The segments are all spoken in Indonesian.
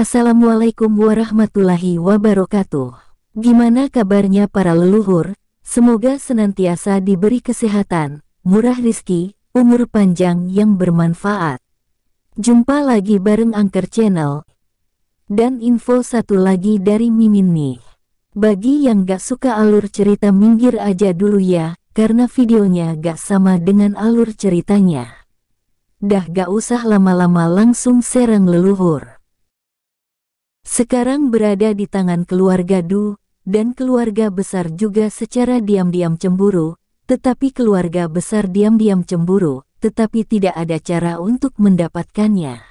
Assalamualaikum warahmatullahi wabarakatuh. Gimana kabarnya para leluhur? Semoga senantiasa diberi kesehatan, murah rizki, umur panjang yang bermanfaat. Jumpa lagi bareng Angker Channel. Dan info satu lagi dari Mimin nih. Bagi yang gak suka alur cerita minggir aja dulu ya, karena videonya gak sama dengan alur ceritanya. Dah gak usah lama-lama langsung serang leluhur. Sekarang berada di tangan keluarga Du, dan keluarga besar juga secara diam-diam cemburu, tetapi keluarga besar diam-diam cemburu, tetapi tidak ada cara untuk mendapatkannya.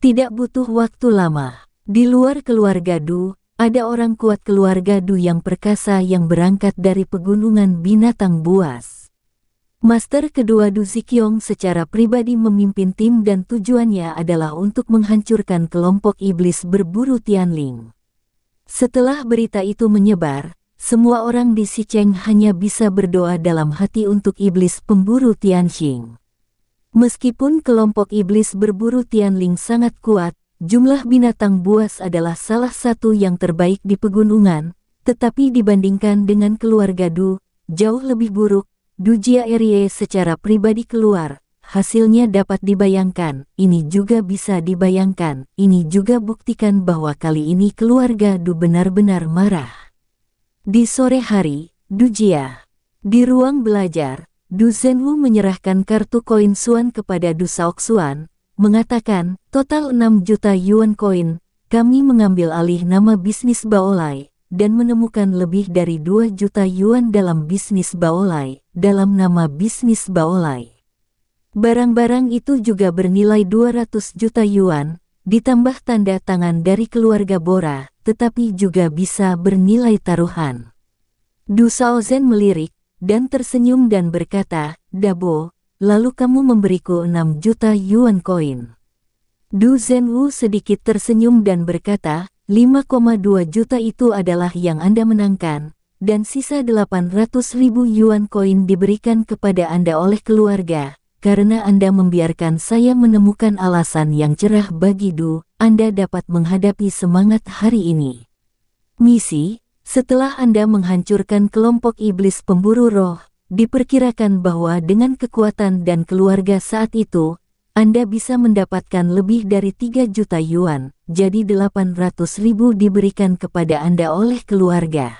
Tidak butuh waktu lama. Di luar keluarga Du, ada orang kuat keluarga Du yang perkasa yang berangkat dari pegunungan binatang buas. Master kedua Du Zikyong secara pribadi memimpin tim dan tujuannya adalah untuk menghancurkan kelompok iblis berburu Tianling. Setelah berita itu menyebar, semua orang di Sicheng hanya bisa berdoa dalam hati untuk iblis pemburu Tianxing. Meskipun kelompok iblis berburu Tianling sangat kuat, Jumlah binatang buas adalah salah satu yang terbaik di pegunungan, tetapi dibandingkan dengan keluarga Du, jauh lebih buruk. Dujia Erie secara pribadi keluar, hasilnya dapat dibayangkan, ini juga bisa dibayangkan, ini juga buktikan bahwa kali ini keluarga Du benar-benar marah. Di sore hari, Dujia, di ruang belajar, Du Zhenwu menyerahkan kartu koin Suan kepada Du Saoksuan, mengatakan, total 6 juta yuan koin, kami mengambil alih nama bisnis Baolai, dan menemukan lebih dari 2 juta yuan dalam bisnis Baolai, dalam nama bisnis Baolai. Barang-barang itu juga bernilai 200 juta yuan, ditambah tanda tangan dari keluarga Bora, tetapi juga bisa bernilai taruhan. Du Shaozhen melirik, dan tersenyum dan berkata, Dabo, lalu kamu memberiku enam juta yuan koin. Du Zhenwu sedikit tersenyum dan berkata, 5,2 juta itu adalah yang Anda menangkan, dan sisa 800 ribu yuan koin diberikan kepada Anda oleh keluarga, karena Anda membiarkan saya menemukan alasan yang cerah bagi Du, Anda dapat menghadapi semangat hari ini. Misi, setelah Anda menghancurkan kelompok iblis pemburu roh, diperkirakan bahwa dengan kekuatan dan keluarga saat itu, Anda bisa mendapatkan lebih dari 3 juta yuan, jadi 800 ribu diberikan kepada Anda oleh keluarga.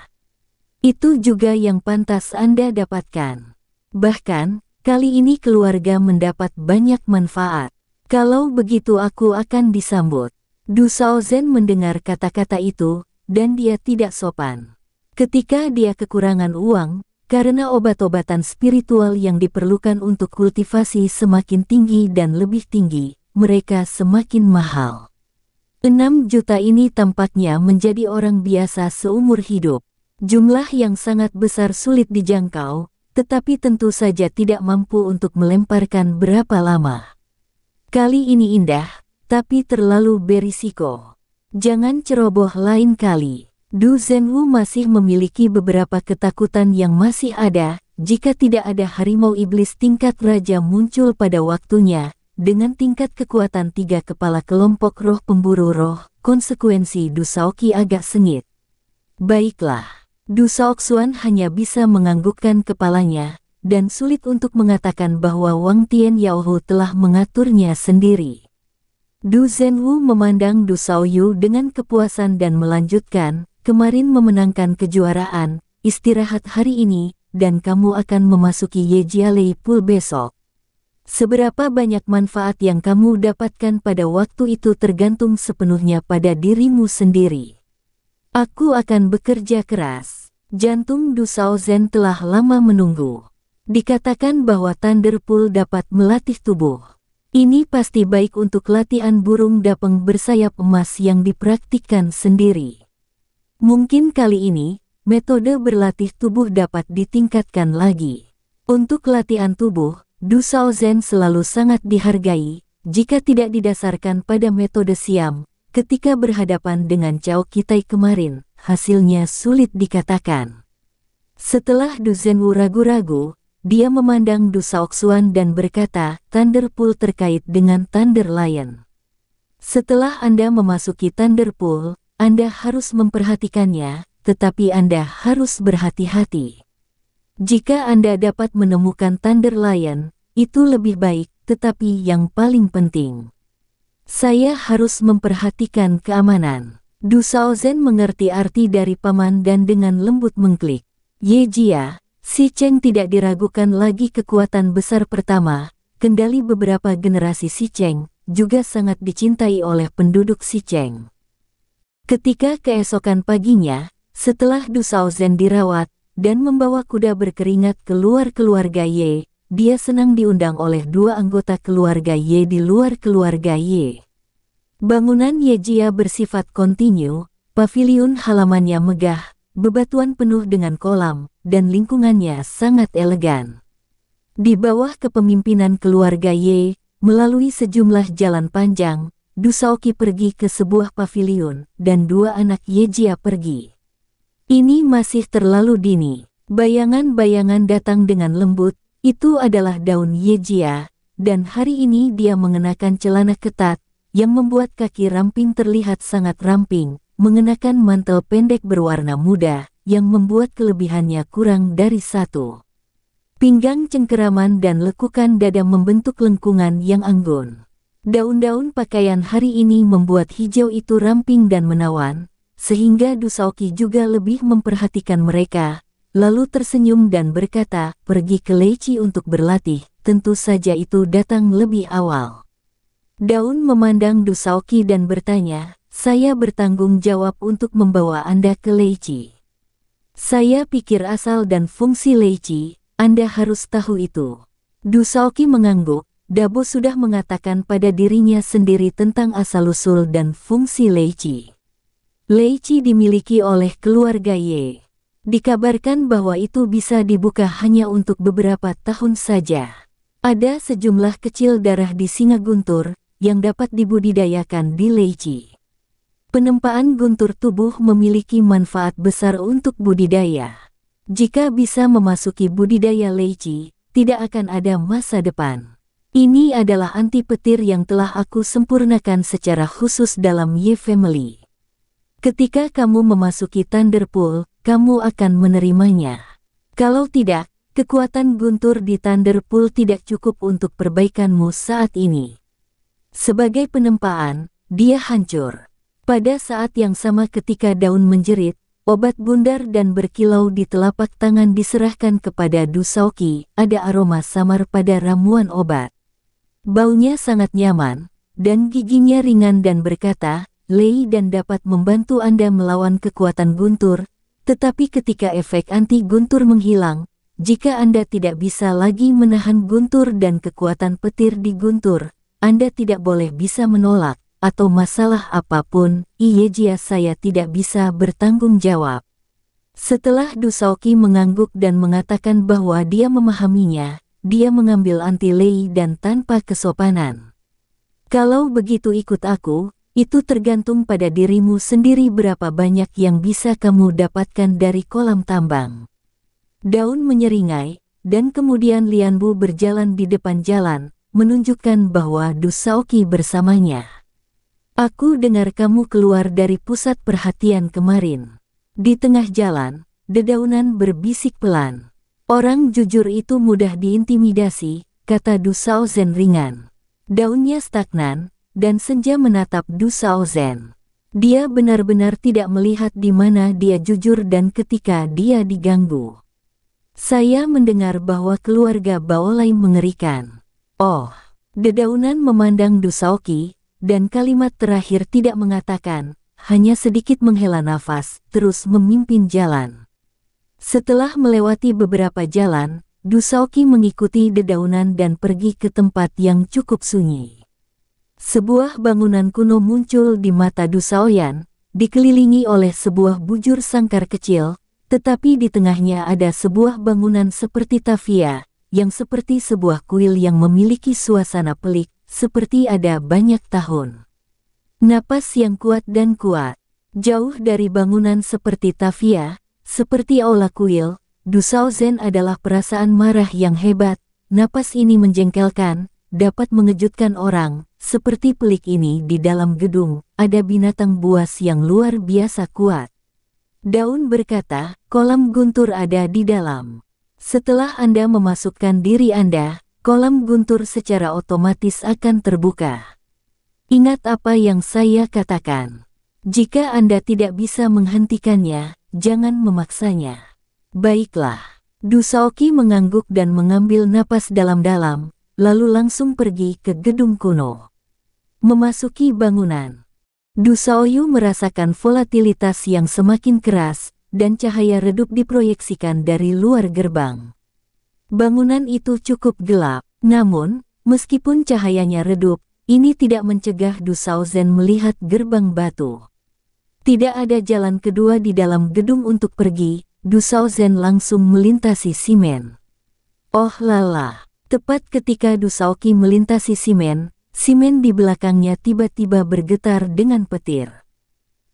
Itu juga yang pantas Anda dapatkan. Bahkan, kali ini keluarga mendapat banyak manfaat. Kalau begitu aku akan disambut. Du Zen mendengar kata-kata itu, dan dia tidak sopan. Ketika dia kekurangan uang, karena obat-obatan spiritual yang diperlukan untuk kultivasi semakin tinggi dan lebih tinggi, mereka semakin mahal. 6 juta ini tampaknya menjadi orang biasa seumur hidup. Jumlah yang sangat besar sulit dijangkau, tetapi tentu saja tidak mampu untuk melemparkan berapa lama. Kali ini indah, tapi terlalu berisiko. Jangan ceroboh lain kali. Du Zhenwu masih memiliki beberapa ketakutan yang masih ada, jika tidak ada harimau iblis tingkat raja muncul pada waktunya, dengan tingkat kekuatan tiga kepala kelompok roh pemburu roh, konsekuensi Du Saoki agak sengit. Baiklah, Du Xuan hanya bisa menganggukkan kepalanya, dan sulit untuk mengatakan bahwa Wang Tian Yaohu telah mengaturnya sendiri. Du Zhenwu memandang Du Saoyu dengan kepuasan dan melanjutkan, Kemarin memenangkan kejuaraan, istirahat hari ini, dan kamu akan memasuki Yejialei Pool besok. Seberapa banyak manfaat yang kamu dapatkan pada waktu itu tergantung sepenuhnya pada dirimu sendiri. Aku akan bekerja keras. Jantung Dusao Zen telah lama menunggu. Dikatakan bahwa Thunderpool dapat melatih tubuh. Ini pasti baik untuk latihan burung dapeng bersayap emas yang dipraktikkan sendiri. Mungkin kali ini, metode berlatih tubuh dapat ditingkatkan lagi. Untuk latihan tubuh, Dusao Zen selalu sangat dihargai, jika tidak didasarkan pada metode siam, ketika berhadapan dengan Cao Kitai kemarin, hasilnya sulit dikatakan. Setelah Wu ragu-ragu, dia memandang Xuan dan berkata, "Thunder Pool terkait dengan Thunder Lion. Setelah Anda memasuki Thunder Pool." Anda harus memperhatikannya, tetapi Anda harus berhati-hati. Jika Anda dapat menemukan Thunderlion, itu lebih baik, tetapi yang paling penting. Saya harus memperhatikan keamanan. Du Zen mengerti arti dari paman dan dengan lembut mengklik. Ye Jia, si Cheng tidak diragukan lagi kekuatan besar pertama, kendali beberapa generasi si Cheng, juga sangat dicintai oleh penduduk si Cheng. Ketika keesokan paginya, setelah Du Zen dirawat dan membawa kuda berkeringat keluar keluarga Ye, dia senang diundang oleh dua anggota keluarga Ye di luar keluarga Ye. Bangunan Yejia bersifat kontinu, pavilion halamannya megah, bebatuan penuh dengan kolam, dan lingkungannya sangat elegan. Di bawah kepemimpinan keluarga Ye, melalui sejumlah jalan panjang, Dusaoki pergi ke sebuah pavilion, dan dua anak Yejia pergi. Ini masih terlalu dini. Bayangan-bayangan datang dengan lembut, itu adalah daun Yejia, dan hari ini dia mengenakan celana ketat, yang membuat kaki ramping terlihat sangat ramping, mengenakan mantel pendek berwarna muda, yang membuat kelebihannya kurang dari satu. Pinggang cengkeraman dan lekukan dada membentuk lengkungan yang anggun. Daun-daun pakaian hari ini membuat hijau itu ramping dan menawan, sehingga Dusaoki juga lebih memperhatikan mereka, lalu tersenyum dan berkata, pergi ke Leci untuk berlatih, tentu saja itu datang lebih awal. Daun memandang Dusaoki dan bertanya, saya bertanggung jawab untuk membawa Anda ke Leici. Saya pikir asal dan fungsi Leici, Anda harus tahu itu. Dusaoki mengangguk, Dabo sudah mengatakan pada dirinya sendiri tentang asal-usul dan fungsi Leici. Leici dimiliki oleh keluarga Ye. Dikabarkan bahwa itu bisa dibuka hanya untuk beberapa tahun saja. Ada sejumlah kecil darah di singa guntur yang dapat dibudidayakan di Leici. Penempaan guntur tubuh memiliki manfaat besar untuk budidaya. Jika bisa memasuki budidaya Leici, tidak akan ada masa depan. Ini adalah anti petir yang telah aku sempurnakan secara khusus dalam Ye Family. Ketika kamu memasuki Thunderpool, kamu akan menerimanya. Kalau tidak, kekuatan guntur di Thunderpool tidak cukup untuk perbaikanmu saat ini. Sebagai penempaan, dia hancur. Pada saat yang sama ketika daun menjerit, obat bundar dan berkilau di telapak tangan diserahkan kepada Dusauki. ada aroma samar pada ramuan obat. Baunya sangat nyaman, dan giginya ringan dan berkata, Lei dan dapat membantu Anda melawan kekuatan guntur, tetapi ketika efek anti guntur menghilang, jika Anda tidak bisa lagi menahan guntur dan kekuatan petir di guntur, Anda tidak boleh bisa menolak, atau masalah apapun, Iyejia saya tidak bisa bertanggung jawab. Setelah Dusauki mengangguk dan mengatakan bahwa dia memahaminya, dia mengambil anti lei dan tanpa kesopanan. Kalau begitu ikut aku, itu tergantung pada dirimu sendiri berapa banyak yang bisa kamu dapatkan dari kolam tambang. Daun menyeringai, dan kemudian Lianbu berjalan di depan jalan, menunjukkan bahwa Dusaoki bersamanya. Aku dengar kamu keluar dari pusat perhatian kemarin. Di tengah jalan, dedaunan berbisik pelan. Orang jujur itu mudah diintimidasi, kata Dusao Zen ringan. Daunnya stagnan, dan senja menatap Dusao Zen. Dia benar-benar tidak melihat di mana dia jujur dan ketika dia diganggu. Saya mendengar bahwa keluarga Baolai mengerikan. Oh, dedaunan memandang Ki, dan kalimat terakhir tidak mengatakan, hanya sedikit menghela nafas, terus memimpin jalan. Setelah melewati beberapa jalan, Dusauki mengikuti dedaunan dan pergi ke tempat yang cukup sunyi. Sebuah bangunan kuno muncul di mata Dusaoyan, dikelilingi oleh sebuah bujur sangkar kecil, tetapi di tengahnya ada sebuah bangunan seperti tafia, yang seperti sebuah kuil yang memiliki suasana pelik, seperti ada banyak tahun. Napas yang kuat dan kuat, jauh dari bangunan seperti tafia, seperti Aula Kuil, Dusao Zen adalah perasaan marah yang hebat, napas ini menjengkelkan, dapat mengejutkan orang, seperti pelik ini di dalam gedung, ada binatang buas yang luar biasa kuat. Daun berkata, kolam guntur ada di dalam. Setelah Anda memasukkan diri Anda, kolam guntur secara otomatis akan terbuka. Ingat apa yang saya katakan. Jika Anda tidak bisa menghentikannya, jangan memaksanya. Baiklah. Dusaoki mengangguk dan mengambil napas dalam-dalam, lalu langsung pergi ke gedung kuno. Memasuki bangunan. Dusaoyu merasakan volatilitas yang semakin keras, dan cahaya redup diproyeksikan dari luar gerbang. Bangunan itu cukup gelap, namun, meskipun cahayanya redup, ini tidak mencegah Dusao melihat gerbang batu. Tidak ada jalan kedua di dalam gedung untuk pergi, Dusao Zen langsung melintasi simen. Oh lala, tepat ketika Dusaoki melintasi simen, simen di belakangnya tiba-tiba bergetar dengan petir.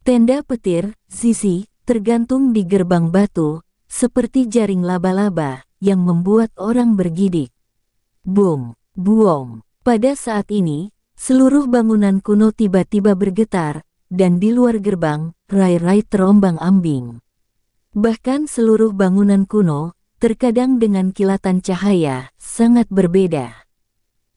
Tenda petir, Zizi, tergantung di gerbang batu, seperti jaring laba-laba, yang membuat orang bergidik. Boom, buong. Pada saat ini, seluruh bangunan kuno tiba-tiba bergetar, dan di luar gerbang, rai-rai terombang-ambing. Bahkan seluruh bangunan kuno, terkadang dengan kilatan cahaya, sangat berbeda.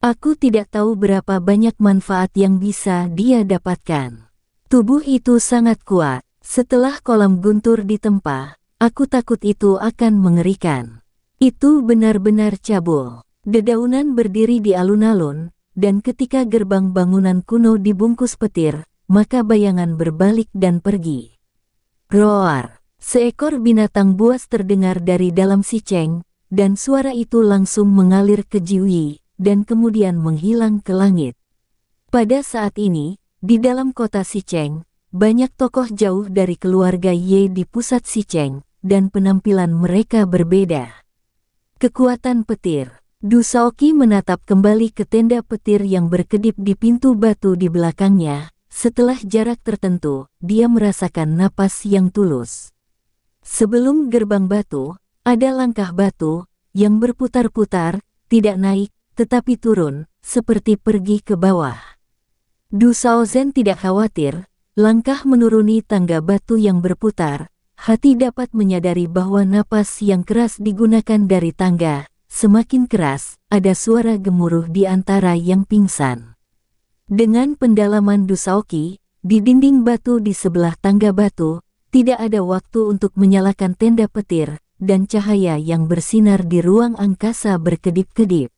Aku tidak tahu berapa banyak manfaat yang bisa dia dapatkan. Tubuh itu sangat kuat. Setelah kolam guntur ditempa, aku takut itu akan mengerikan. Itu benar-benar cabul. Dedaunan berdiri di alun-alun, dan ketika gerbang bangunan kuno dibungkus petir, maka bayangan berbalik dan pergi. Roar! Seekor binatang buas terdengar dari dalam si Cheng, dan suara itu langsung mengalir ke Jiwi, dan kemudian menghilang ke langit. Pada saat ini, di dalam kota si Cheng, banyak tokoh jauh dari keluarga Ye di pusat si Cheng, dan penampilan mereka berbeda. Kekuatan petir Du Saoki menatap kembali ke tenda petir yang berkedip di pintu batu di belakangnya, setelah jarak tertentu, dia merasakan napas yang tulus. Sebelum gerbang batu, ada langkah batu yang berputar-putar, tidak naik tetapi turun, seperti pergi ke bawah. Du Saozen tidak khawatir, langkah menuruni tangga batu yang berputar, hati dapat menyadari bahwa napas yang keras digunakan dari tangga, semakin keras, ada suara gemuruh di antara yang pingsan. Dengan pendalaman Dusauki, di dinding batu di sebelah tangga batu, tidak ada waktu untuk menyalakan tenda petir, dan cahaya yang bersinar di ruang angkasa berkedip-kedip.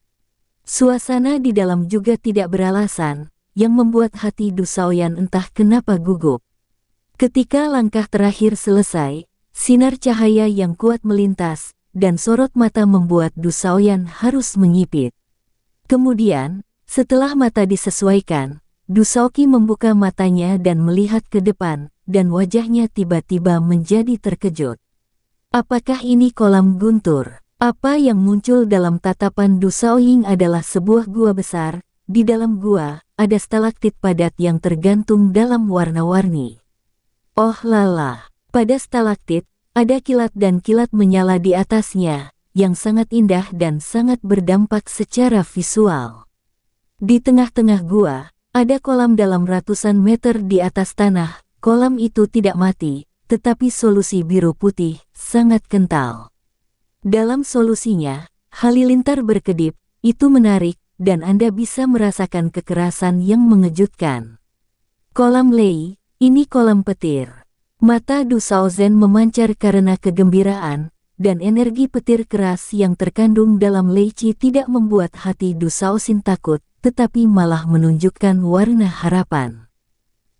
Suasana di dalam juga tidak beralasan, yang membuat hati Dusaoyan entah kenapa gugup. Ketika langkah terakhir selesai, sinar cahaya yang kuat melintas, dan sorot mata membuat Dusaoyan harus menyipit. Kemudian, setelah mata disesuaikan, Dusoki membuka matanya dan melihat ke depan, dan wajahnya tiba-tiba menjadi terkejut. Apakah ini kolam guntur? Apa yang muncul dalam tatapan Dusoying adalah sebuah gua besar. Di dalam gua, ada stalaktit padat yang tergantung dalam warna-warni. Oh lala, pada stalaktit, ada kilat dan kilat menyala di atasnya, yang sangat indah dan sangat berdampak secara visual. Di tengah-tengah gua, ada kolam dalam ratusan meter di atas tanah. Kolam itu tidak mati, tetapi solusi biru putih sangat kental. Dalam solusinya, halilintar berkedip, itu menarik, dan Anda bisa merasakan kekerasan yang mengejutkan. Kolam Lei, ini kolam petir. Mata Du memancar karena kegembiraan, dan energi petir keras yang terkandung dalam leci tidak membuat hati Dusaosin takut, tetapi malah menunjukkan warna harapan.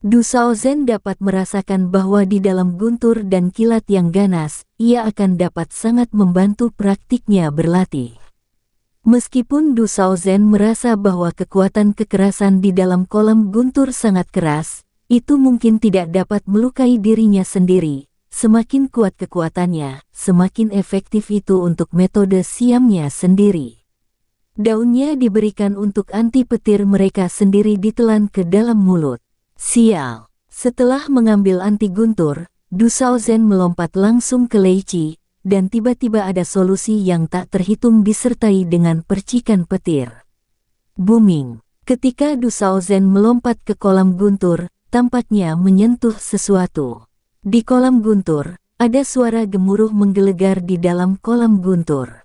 Dusaozen dapat merasakan bahwa di dalam guntur dan kilat yang ganas, ia akan dapat sangat membantu praktiknya berlatih. Meskipun Dusaozen merasa bahwa kekuatan kekerasan di dalam kolam guntur sangat keras, itu mungkin tidak dapat melukai dirinya sendiri, Semakin kuat kekuatannya, semakin efektif itu untuk metode siamnya sendiri. Daunnya diberikan untuk anti petir mereka sendiri ditelan ke dalam mulut. Sial! Setelah mengambil anti guntur, Du Zen melompat langsung ke Leici, dan tiba-tiba ada solusi yang tak terhitung disertai dengan percikan petir. Booming. Ketika Du Zen melompat ke kolam guntur, tampaknya menyentuh sesuatu. Di kolam guntur, ada suara gemuruh menggelegar di dalam kolam guntur.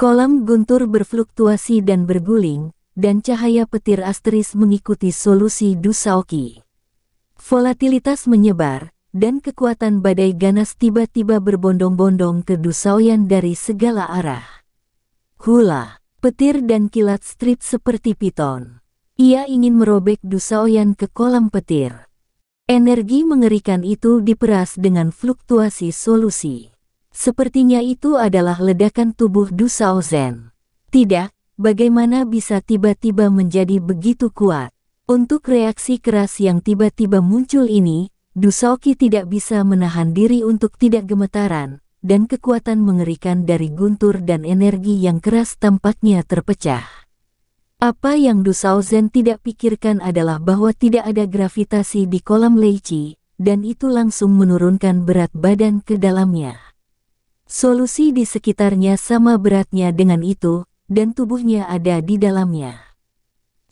Kolam guntur berfluktuasi dan berguling, dan cahaya petir asteris mengikuti solusi Dusaoki. Volatilitas menyebar, dan kekuatan badai ganas tiba-tiba berbondong-bondong ke Dusaoyan dari segala arah. Hula, petir dan kilat strip seperti piton. Ia ingin merobek Dusaoyan ke kolam petir. Energi mengerikan itu diperas dengan fluktuasi solusi. Sepertinya itu adalah ledakan tubuh Dusao Zen. Tidak, bagaimana bisa tiba-tiba menjadi begitu kuat? Untuk reaksi keras yang tiba-tiba muncul ini, Dusaoki tidak bisa menahan diri untuk tidak gemetaran, dan kekuatan mengerikan dari guntur dan energi yang keras tampaknya terpecah. Apa yang Du Shaozhen tidak pikirkan adalah bahwa tidak ada gravitasi di kolam leci, dan itu langsung menurunkan berat badan ke dalamnya. Solusi di sekitarnya sama beratnya dengan itu, dan tubuhnya ada di dalamnya.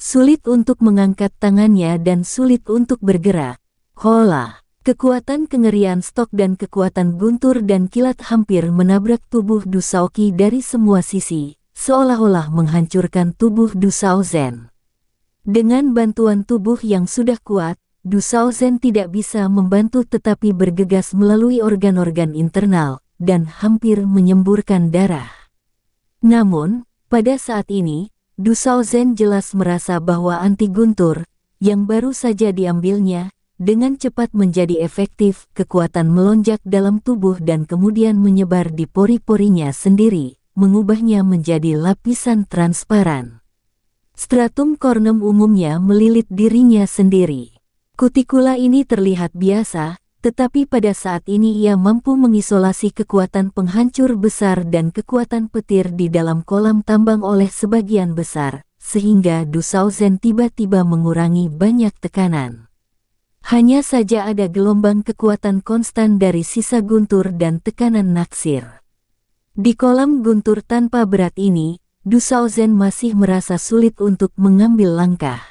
Sulit untuk mengangkat tangannya dan sulit untuk bergerak. Hola! Kekuatan kengerian stok dan kekuatan guntur dan kilat hampir menabrak tubuh Dusauki dari semua sisi, seolah-olah menghancurkan tubuh Dusao Zen. Dengan bantuan tubuh yang sudah kuat, Dusao Zen tidak bisa membantu tetapi bergegas melalui organ-organ internal dan hampir menyemburkan darah. Namun, pada saat ini, Dusao Zen jelas merasa bahwa anti guntur yang baru saja diambilnya dengan cepat menjadi efektif, kekuatan melonjak dalam tubuh dan kemudian menyebar di pori-porinya sendiri mengubahnya menjadi lapisan transparan. Stratum corneum umumnya melilit dirinya sendiri. Kutikula ini terlihat biasa, tetapi pada saat ini ia mampu mengisolasi kekuatan penghancur besar dan kekuatan petir di dalam kolam tambang oleh sebagian besar, sehingga Dusauzen tiba-tiba mengurangi banyak tekanan. Hanya saja ada gelombang kekuatan konstan dari sisa guntur dan tekanan naksir. Di kolam guntur tanpa berat ini, Dusauzen masih merasa sulit untuk mengambil langkah.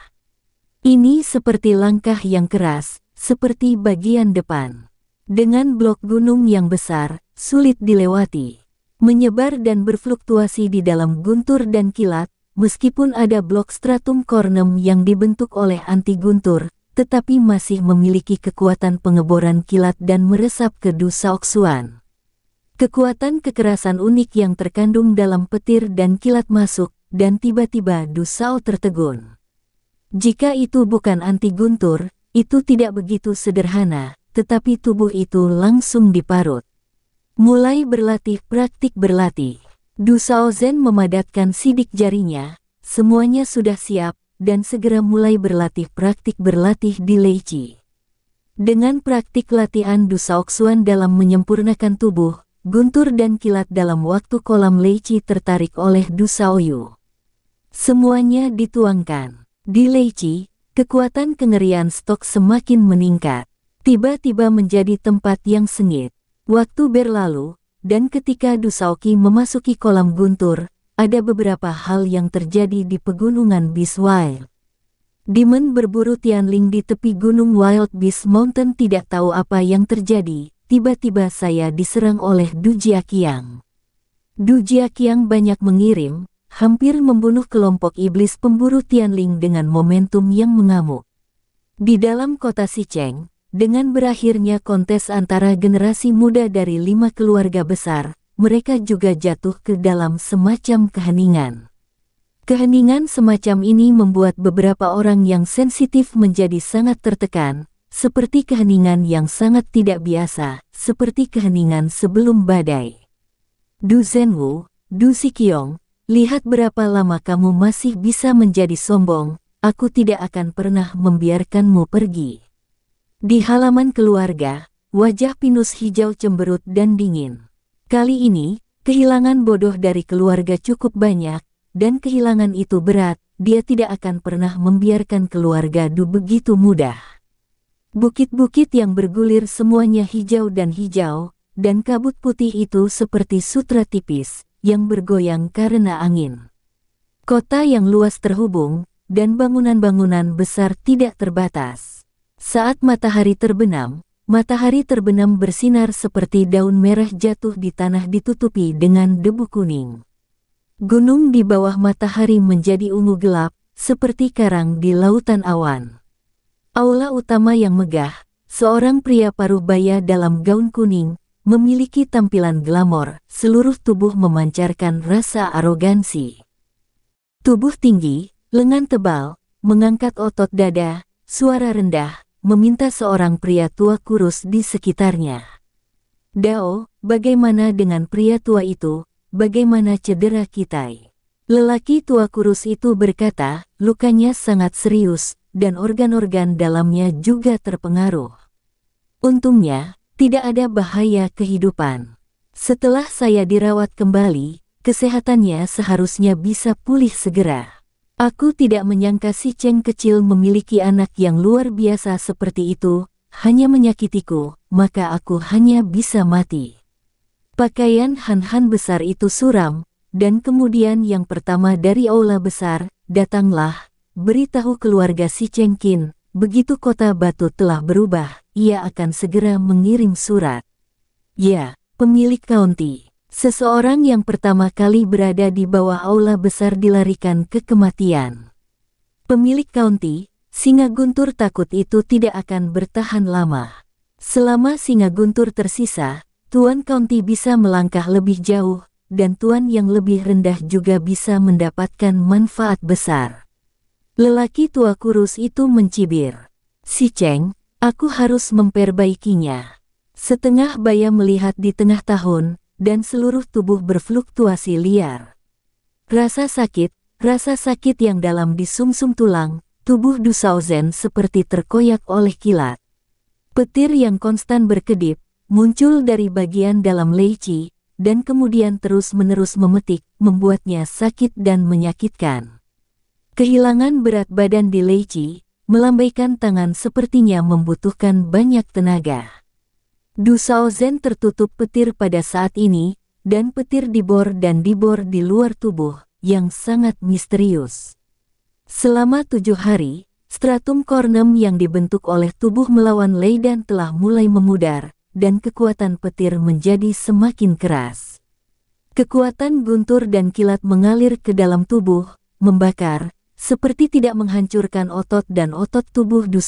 Ini seperti langkah yang keras, seperti bagian depan. Dengan blok gunung yang besar, sulit dilewati. Menyebar dan berfluktuasi di dalam guntur dan kilat, meskipun ada blok stratum cornum yang dibentuk oleh anti-guntur, tetapi masih memiliki kekuatan pengeboran kilat dan meresap ke Dusaoksuan. Kekuatan kekerasan unik yang terkandung dalam petir dan kilat masuk, dan tiba-tiba Dusao tertegun. Jika itu bukan anti guntur, itu tidak begitu sederhana, tetapi tubuh itu langsung diparut. Mulai berlatih praktik berlatih. Dusao Zen memadatkan sidik jarinya, semuanya sudah siap, dan segera mulai berlatih praktik berlatih di Leiji. Dengan praktik latihan Xuan dalam menyempurnakan tubuh, guntur dan kilat dalam waktu kolam leci tertarik oleh Dusaoyu. Semuanya dituangkan. Di leci, kekuatan kengerian stok semakin meningkat. Tiba-tiba menjadi tempat yang sengit. Waktu berlalu, dan ketika Dusaoki memasuki kolam guntur, ada beberapa hal yang terjadi di pegunungan Beast Wild. Demon berburu Tianling di tepi gunung Wild Beast Mountain tidak tahu apa yang terjadi, tiba-tiba saya diserang oleh Du Du Dujiakiang banyak mengirim, hampir membunuh kelompok iblis pemburu Tianling dengan momentum yang mengamuk. Di dalam kota Sicheng, dengan berakhirnya kontes antara generasi muda dari lima keluarga besar, mereka juga jatuh ke dalam semacam keheningan. Keheningan semacam ini membuat beberapa orang yang sensitif menjadi sangat tertekan, seperti keheningan yang sangat tidak biasa, seperti keheningan sebelum badai. Du Zhenwu, Du Sikyong, lihat berapa lama kamu masih bisa menjadi sombong, aku tidak akan pernah membiarkanmu pergi. Di halaman keluarga, wajah pinus hijau cemberut dan dingin. Kali ini, kehilangan bodoh dari keluarga cukup banyak, dan kehilangan itu berat, dia tidak akan pernah membiarkan keluarga Du begitu mudah. Bukit-bukit yang bergulir semuanya hijau dan hijau, dan kabut putih itu seperti sutra tipis, yang bergoyang karena angin. Kota yang luas terhubung, dan bangunan-bangunan besar tidak terbatas. Saat matahari terbenam, matahari terbenam bersinar seperti daun merah jatuh di tanah ditutupi dengan debu kuning. Gunung di bawah matahari menjadi ungu gelap, seperti karang di lautan awan. Aula utama yang megah, seorang pria paruh baya dalam gaun kuning, memiliki tampilan glamor, seluruh tubuh memancarkan rasa arogansi. Tubuh tinggi, lengan tebal, mengangkat otot dada, suara rendah, meminta seorang pria tua kurus di sekitarnya. Dao, bagaimana dengan pria tua itu, bagaimana cedera Kitai? Lelaki tua kurus itu berkata, lukanya sangat serius, dan organ-organ dalamnya juga terpengaruh. Untungnya, tidak ada bahaya kehidupan. Setelah saya dirawat kembali, kesehatannya seharusnya bisa pulih segera. Aku tidak menyangka si Cheng kecil memiliki anak yang luar biasa seperti itu, hanya menyakitiku, maka aku hanya bisa mati. Pakaian Han-Han besar itu suram, dan kemudian yang pertama dari aula besar, datanglah, beritahu keluarga si Chengkin, begitu kota batu telah berubah, ia akan segera mengirim surat. Ya, pemilik county, seseorang yang pertama kali berada di bawah aula besar dilarikan ke kematian. Pemilik county, singa guntur takut itu tidak akan bertahan lama. Selama singa guntur tersisa, Tuan County bisa melangkah lebih jauh, dan Tuan yang lebih rendah juga bisa mendapatkan manfaat besar. Lelaki tua kurus itu mencibir. Si Cheng, aku harus memperbaikinya. Setengah baya melihat di tengah tahun, dan seluruh tubuh berfluktuasi liar. Rasa sakit, rasa sakit yang dalam di sumsum tulang, tubuh Du Zen seperti terkoyak oleh kilat. Petir yang konstan berkedip, muncul dari bagian dalam leci, dan kemudian terus-menerus memetik, membuatnya sakit dan menyakitkan. Kehilangan berat badan di Leici, melambaikan tangan sepertinya membutuhkan banyak tenaga. Du Zen tertutup petir pada saat ini, dan petir dibor dan dibor di luar tubuh, yang sangat misterius. Selama tujuh hari, stratum corneum yang dibentuk oleh tubuh melawan Lei dan telah mulai memudar, dan kekuatan petir menjadi semakin keras. Kekuatan guntur dan kilat mengalir ke dalam tubuh, membakar, seperti tidak menghancurkan otot dan otot tubuh Du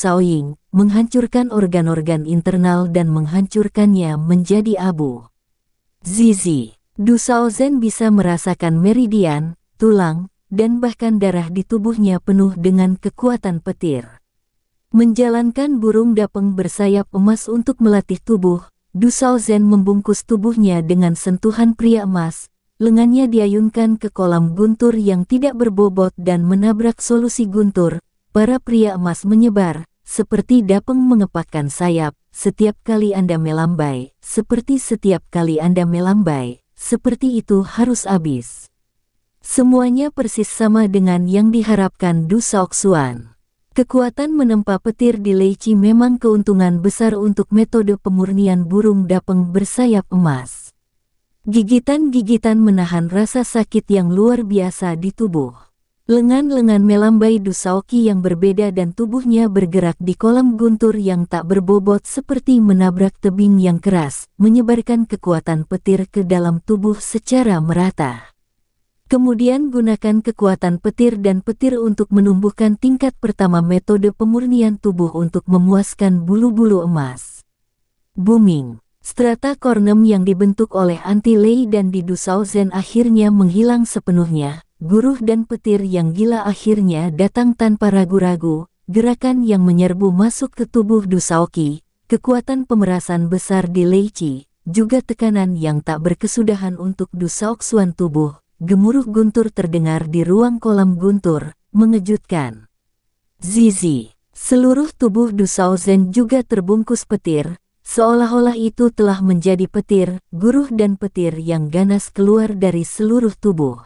menghancurkan organ-organ internal dan menghancurkannya menjadi abu. Zizi, Du Zen bisa merasakan meridian, tulang, dan bahkan darah di tubuhnya penuh dengan kekuatan petir. Menjalankan burung dapeng bersayap emas untuk melatih tubuh, Du Zen membungkus tubuhnya dengan sentuhan pria emas, lengannya diayunkan ke kolam guntur yang tidak berbobot dan menabrak solusi guntur, para pria emas menyebar, seperti dapeng mengepakkan sayap, setiap kali Anda melambai, seperti setiap kali Anda melambai, seperti itu harus habis. Semuanya persis sama dengan yang diharapkan Dusaok Xuan. Kekuatan menempa petir di Leici memang keuntungan besar untuk metode pemurnian burung dapeng bersayap emas. Gigitan-gigitan menahan rasa sakit yang luar biasa di tubuh. Lengan-lengan melambai Dusaoki yang berbeda dan tubuhnya bergerak di kolam guntur yang tak berbobot seperti menabrak tebing yang keras, menyebarkan kekuatan petir ke dalam tubuh secara merata. Kemudian gunakan kekuatan petir dan petir untuk menumbuhkan tingkat pertama metode pemurnian tubuh untuk memuaskan bulu-bulu emas. Booming Strata kornem yang dibentuk oleh anti Antilei dan Didusau Zen akhirnya menghilang sepenuhnya. Guruh dan petir yang gila akhirnya datang tanpa ragu-ragu, gerakan yang menyerbu masuk ke tubuh Dusaoki, kekuatan pemerasan besar di Qi, juga tekanan yang tak berkesudahan untuk Dusaok Xuan tubuh, gemuruh guntur terdengar di ruang kolam guntur, mengejutkan. Zizi, seluruh tubuh Dusao Zen juga terbungkus petir, Seolah-olah itu telah menjadi petir, guruh dan petir yang ganas keluar dari seluruh tubuh.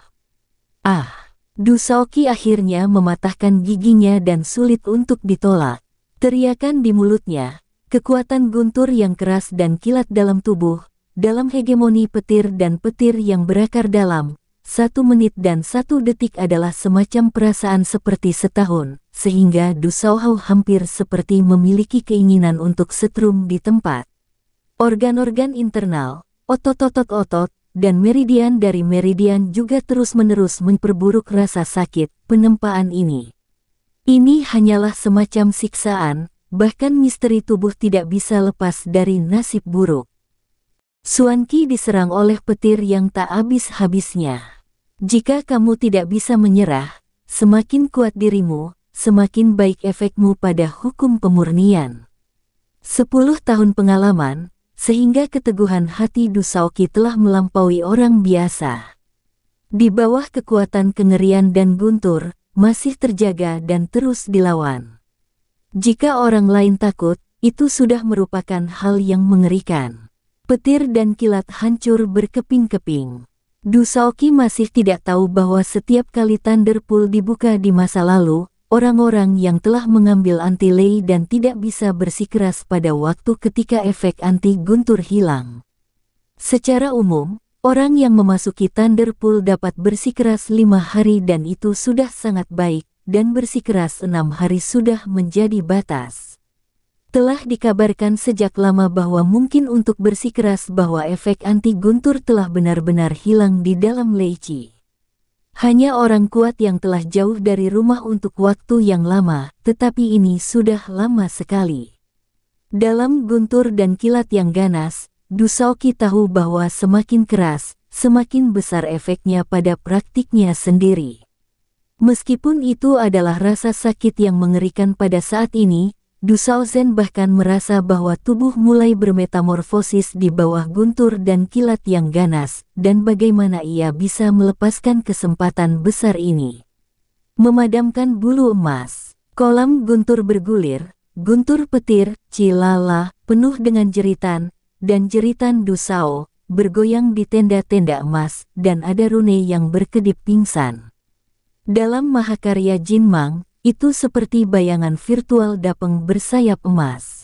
Ah! Dusaoki akhirnya mematahkan giginya dan sulit untuk ditolak. Teriakan di mulutnya, kekuatan guntur yang keras dan kilat dalam tubuh, dalam hegemoni petir dan petir yang berakar dalam, satu menit dan satu detik adalah semacam perasaan seperti setahun, sehingga Dusauhau hampir seperti memiliki keinginan untuk setrum di tempat. Organ-organ internal, otot-otot otot, dan meridian dari meridian juga terus-menerus memperburuk rasa sakit penempaan ini. Ini hanyalah semacam siksaan, bahkan misteri tubuh tidak bisa lepas dari nasib buruk. Suan Qi diserang oleh petir yang tak habis-habisnya. Jika kamu tidak bisa menyerah, semakin kuat dirimu, semakin baik efekmu pada hukum pemurnian. Sepuluh tahun pengalaman, sehingga keteguhan hati Dusaoki telah melampaui orang biasa. Di bawah kekuatan kengerian dan guntur, masih terjaga dan terus dilawan. Jika orang lain takut, itu sudah merupakan hal yang mengerikan. Petir dan kilat hancur berkeping-keping. Dusaoki masih tidak tahu bahwa setiap kali Thunderpool dibuka di masa lalu, orang-orang yang telah mengambil anti-lay dan tidak bisa bersikeras pada waktu ketika efek anti-guntur hilang. Secara umum, orang yang memasuki Thunderpool dapat bersikeras lima hari dan itu sudah sangat baik, dan bersikeras enam hari sudah menjadi batas. Telah dikabarkan sejak lama bahwa mungkin untuk bersikeras bahwa efek anti guntur telah benar-benar hilang di dalam leci. Hanya orang kuat yang telah jauh dari rumah untuk waktu yang lama, tetapi ini sudah lama sekali. Dalam guntur dan kilat yang ganas, Dusoki tahu bahwa semakin keras, semakin besar efeknya pada praktiknya sendiri. Meskipun itu adalah rasa sakit yang mengerikan pada saat ini, Dusaozen bahkan merasa bahwa tubuh mulai bermetamorfosis di bawah guntur dan kilat yang ganas, dan bagaimana ia bisa melepaskan kesempatan besar ini. Memadamkan bulu emas, kolam guntur bergulir, guntur petir, cilala, penuh dengan jeritan, dan jeritan Dusao, bergoyang di tenda-tenda emas, dan ada Rune yang berkedip pingsan. Dalam mahakarya Jinmang, itu seperti bayangan virtual dapeng bersayap emas.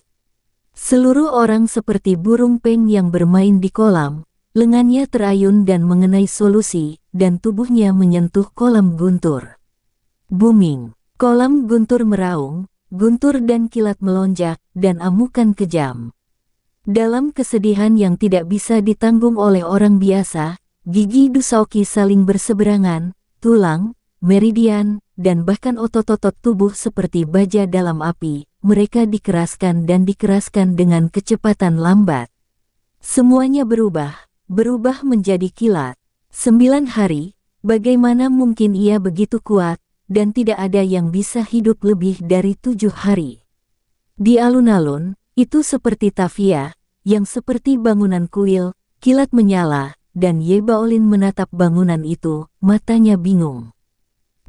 Seluruh orang seperti burung peng yang bermain di kolam, lengannya terayun dan mengenai solusi, dan tubuhnya menyentuh kolam guntur. Booming, kolam guntur meraung, guntur dan kilat melonjak, dan amukan kejam. Dalam kesedihan yang tidak bisa ditanggung oleh orang biasa, gigi Dusauki saling berseberangan, tulang, meridian, dan bahkan otot-otot tubuh seperti baja dalam api, mereka dikeraskan dan dikeraskan dengan kecepatan lambat. Semuanya berubah, berubah menjadi kilat. Sembilan hari, bagaimana mungkin ia begitu kuat, dan tidak ada yang bisa hidup lebih dari tujuh hari. Di alun-alun, itu seperti tafia, yang seperti bangunan kuil, kilat menyala, dan Yebaolin menatap bangunan itu, matanya bingung.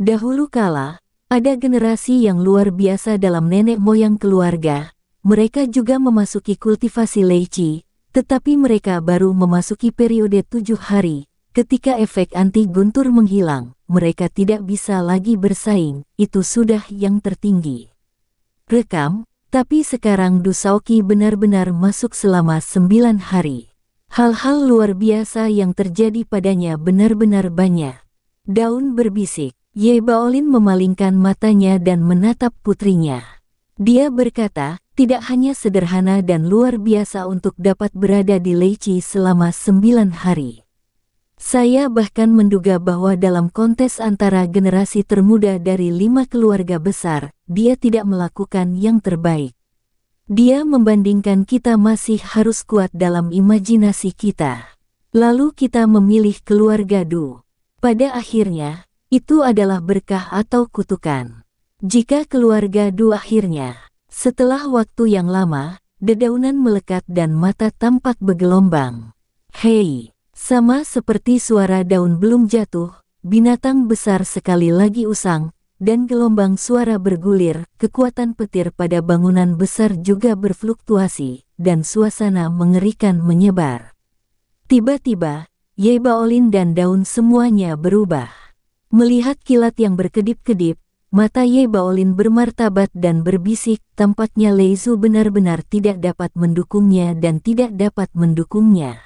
Dahulu kala, ada generasi yang luar biasa dalam nenek moyang keluarga. Mereka juga memasuki kultivasi leci, tetapi mereka baru memasuki periode tujuh hari. Ketika efek anti guntur menghilang, mereka tidak bisa lagi bersaing, itu sudah yang tertinggi. Rekam, tapi sekarang Dusauki benar-benar masuk selama sembilan hari. Hal-hal luar biasa yang terjadi padanya benar-benar banyak. Daun berbisik, Ye Baolin memalingkan matanya dan menatap putrinya. Dia berkata, tidak hanya sederhana dan luar biasa untuk dapat berada di Leici selama sembilan hari. Saya bahkan menduga bahwa dalam kontes antara generasi termuda dari lima keluarga besar, dia tidak melakukan yang terbaik. Dia membandingkan kita masih harus kuat dalam imajinasi kita. Lalu kita memilih keluarga Du. Pada akhirnya, itu adalah berkah atau kutukan. Jika keluarga Du akhirnya, setelah waktu yang lama, dedaunan melekat dan mata tampak bergelombang. Hei, sama seperti suara daun belum jatuh, binatang besar sekali lagi usang, dan gelombang suara bergulir, kekuatan petir pada bangunan besar juga berfluktuasi, dan suasana mengerikan menyebar. Tiba-tiba, Olin dan daun semuanya berubah. Melihat kilat yang berkedip-kedip, mata Ye Baolin bermartabat dan berbisik, tampaknya Leizu benar-benar tidak dapat mendukungnya dan tidak dapat mendukungnya.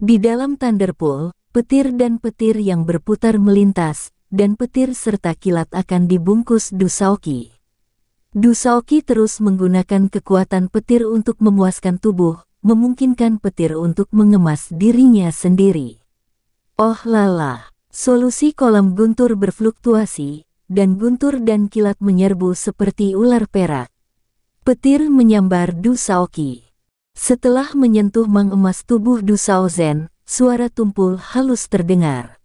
Di dalam Thunderpool, petir dan petir yang berputar melintas, dan petir serta kilat akan dibungkus Dusaoki. Dusaoki terus menggunakan kekuatan petir untuk memuaskan tubuh, memungkinkan petir untuk mengemas dirinya sendiri. Oh lala! Solusi kolam guntur berfluktuasi, dan guntur dan kilat menyerbu seperti ular perak. Petir menyambar Dusaoki. Setelah menyentuh mang emas tubuh Dusao Zen, suara tumpul halus terdengar.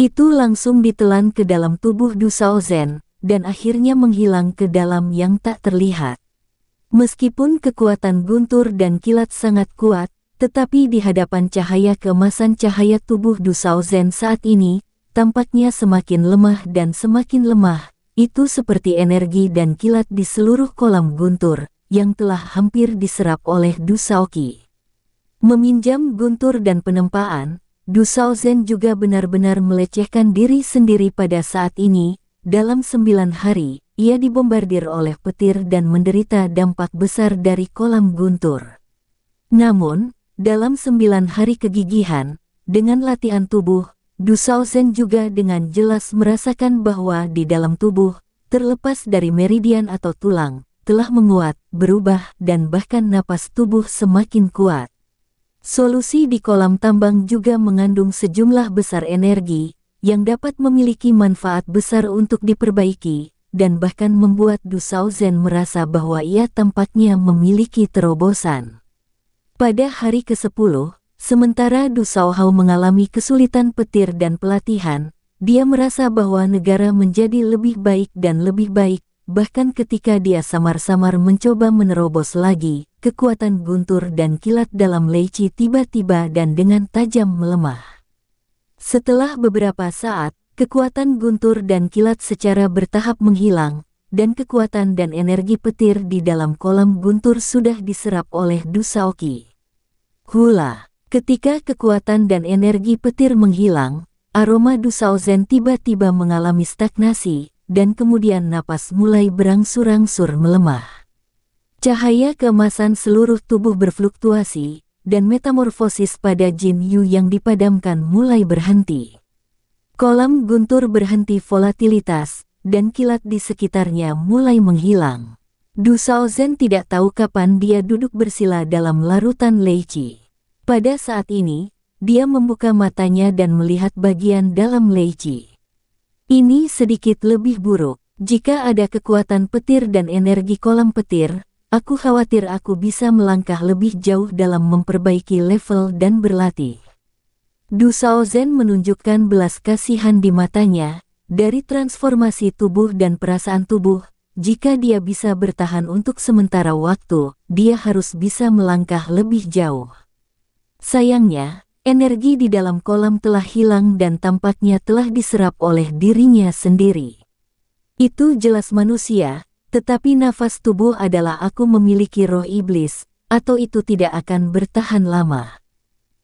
Itu langsung ditelan ke dalam tubuh Dusao Zen, dan akhirnya menghilang ke dalam yang tak terlihat. Meskipun kekuatan guntur dan kilat sangat kuat, tetapi di hadapan cahaya kemasan cahaya tubuh Dusao Zen saat ini, tampaknya semakin lemah dan semakin lemah. Itu seperti energi dan kilat di seluruh kolam guntur, yang telah hampir diserap oleh Qi. Meminjam guntur dan penempaan, Dusao Zen juga benar-benar melecehkan diri sendiri pada saat ini. Dalam sembilan hari, ia dibombardir oleh petir dan menderita dampak besar dari kolam guntur. Namun, dalam sembilan hari kegigihan, dengan latihan tubuh, Dusausen Zen juga dengan jelas merasakan bahwa di dalam tubuh, terlepas dari meridian atau tulang, telah menguat, berubah, dan bahkan napas tubuh semakin kuat. Solusi di kolam tambang juga mengandung sejumlah besar energi, yang dapat memiliki manfaat besar untuk diperbaiki, dan bahkan membuat Dusausen Zen merasa bahwa ia tampaknya memiliki terobosan. Pada hari ke-10, sementara Du Hao mengalami kesulitan petir dan pelatihan, dia merasa bahwa negara menjadi lebih baik dan lebih baik, bahkan ketika dia samar-samar mencoba menerobos lagi, kekuatan guntur dan kilat dalam leci tiba-tiba dan dengan tajam melemah. Setelah beberapa saat, kekuatan guntur dan kilat secara bertahap menghilang, dan kekuatan dan energi petir di dalam kolam guntur sudah diserap oleh Dusaoki. Hula. Ketika kekuatan dan energi petir menghilang, aroma Dusao Zen tiba-tiba mengalami stagnasi, dan kemudian napas mulai berangsur-angsur melemah. Cahaya kemasan seluruh tubuh berfluktuasi, dan metamorfosis pada Jin Yu yang dipadamkan mulai berhenti. Kolam guntur berhenti volatilitas, dan kilat di sekitarnya mulai menghilang. Du Shaozhen tidak tahu kapan dia duduk bersila dalam larutan leci. Pada saat ini, dia membuka matanya dan melihat bagian dalam leci. Ini sedikit lebih buruk. Jika ada kekuatan petir dan energi kolam petir, aku khawatir aku bisa melangkah lebih jauh dalam memperbaiki level dan berlatih. Du Shaozhen menunjukkan belas kasihan di matanya, dari transformasi tubuh dan perasaan tubuh, jika dia bisa bertahan untuk sementara waktu, dia harus bisa melangkah lebih jauh. Sayangnya, energi di dalam kolam telah hilang dan tampaknya telah diserap oleh dirinya sendiri. Itu jelas manusia, tetapi nafas tubuh adalah aku memiliki roh iblis, atau itu tidak akan bertahan lama.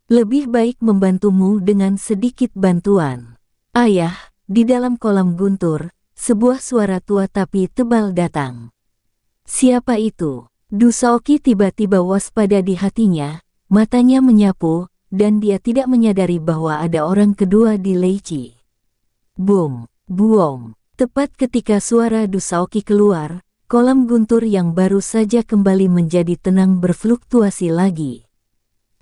Lebih baik membantumu dengan sedikit bantuan. Ayah, di dalam kolam guntur, sebuah suara tua tapi tebal datang. Siapa itu? Dusaoki tiba-tiba waspada di hatinya, matanya menyapu, dan dia tidak menyadari bahwa ada orang kedua di Leici. Boom, buong. tepat ketika suara Dusaoki keluar, kolam guntur yang baru saja kembali menjadi tenang berfluktuasi lagi.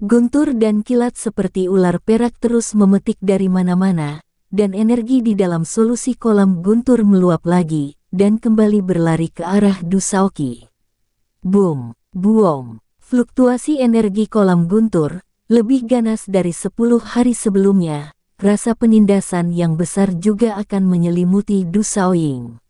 Guntur dan kilat seperti ular perak terus memetik dari mana-mana, dan energi di dalam solusi kolam guntur meluap lagi, dan kembali berlari ke arah Dusaoki. Boom, buom, fluktuasi energi kolam guntur, lebih ganas dari 10 hari sebelumnya, rasa penindasan yang besar juga akan menyelimuti Dusaoying.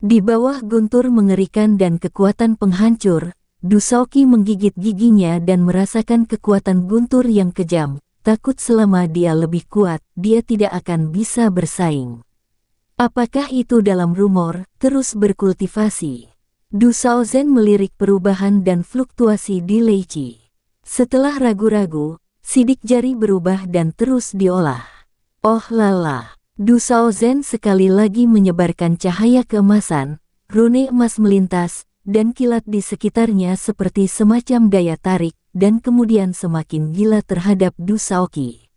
Di bawah guntur mengerikan dan kekuatan penghancur, Dusaoki menggigit giginya dan merasakan kekuatan guntur yang kejam, takut selama dia lebih kuat, dia tidak akan bisa bersaing. Apakah itu dalam rumor, terus berkultivasi? Du Zen melirik perubahan dan fluktuasi di Leici. Setelah ragu-ragu, sidik jari berubah dan terus diolah. Oh lala, Du Zen sekali lagi menyebarkan cahaya keemasan, rune emas melintas, dan kilat di sekitarnya seperti semacam daya tarik, dan kemudian semakin gila terhadap Dusaoki.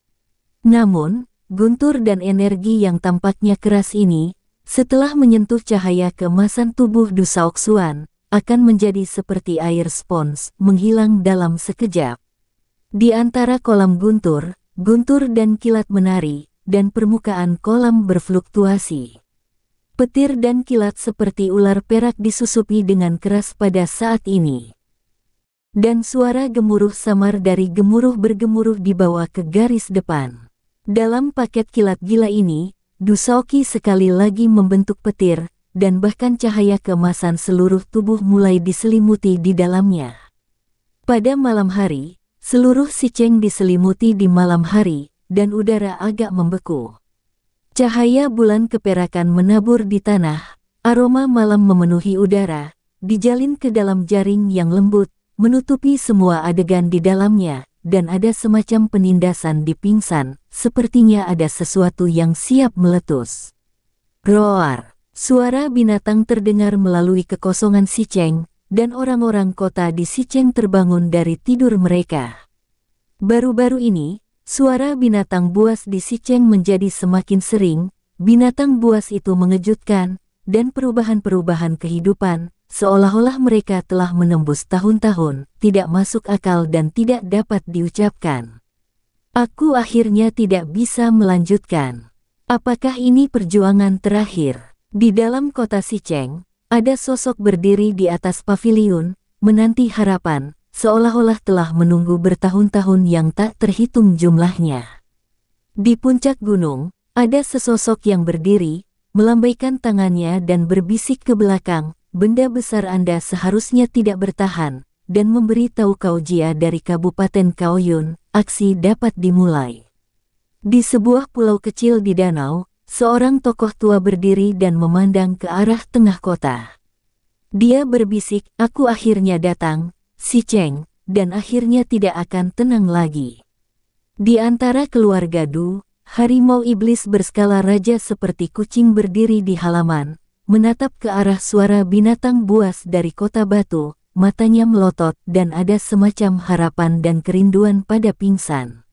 Namun, guntur dan energi yang tampaknya keras ini, setelah menyentuh cahaya kemasan tubuh Dusaok Suan, akan menjadi seperti air spons menghilang dalam sekejap. Di antara kolam guntur, guntur dan kilat menari, dan permukaan kolam berfluktuasi. Petir dan kilat seperti ular perak disusupi dengan keras pada saat ini dan suara gemuruh samar dari gemuruh bergemuruh di bawah ke garis depan. Dalam paket kilat gila ini, Dusoki sekali lagi membentuk petir, dan bahkan cahaya kemasan seluruh tubuh mulai diselimuti di dalamnya. Pada malam hari, seluruh si Cheng diselimuti di malam hari, dan udara agak membeku. Cahaya bulan keperakan menabur di tanah, aroma malam memenuhi udara, dijalin ke dalam jaring yang lembut, menutupi semua adegan di dalamnya, dan ada semacam penindasan di pingsan, sepertinya ada sesuatu yang siap meletus. Roar, suara binatang terdengar melalui kekosongan si Cheng, dan orang-orang kota di si Cheng terbangun dari tidur mereka. Baru-baru ini, suara binatang buas di si Cheng menjadi semakin sering, binatang buas itu mengejutkan, dan perubahan-perubahan kehidupan, seolah-olah mereka telah menembus tahun-tahun, tidak masuk akal dan tidak dapat diucapkan. Aku akhirnya tidak bisa melanjutkan. Apakah ini perjuangan terakhir? Di dalam kota Sicheng, ada sosok berdiri di atas pavilion, menanti harapan, seolah-olah telah menunggu bertahun-tahun yang tak terhitung jumlahnya. Di puncak gunung, ada sesosok yang berdiri, melambaikan tangannya dan berbisik ke belakang, benda besar Anda seharusnya tidak bertahan, dan memberi tahu memberitahu Jia dari Kabupaten Kaoyun, aksi dapat dimulai. Di sebuah pulau kecil di danau, seorang tokoh tua berdiri dan memandang ke arah tengah kota. Dia berbisik, aku akhirnya datang, si Cheng, dan akhirnya tidak akan tenang lagi. Di antara keluarga Du, harimau iblis berskala raja seperti kucing berdiri di halaman, Menatap ke arah suara binatang buas dari kota batu, matanya melotot dan ada semacam harapan dan kerinduan pada pingsan.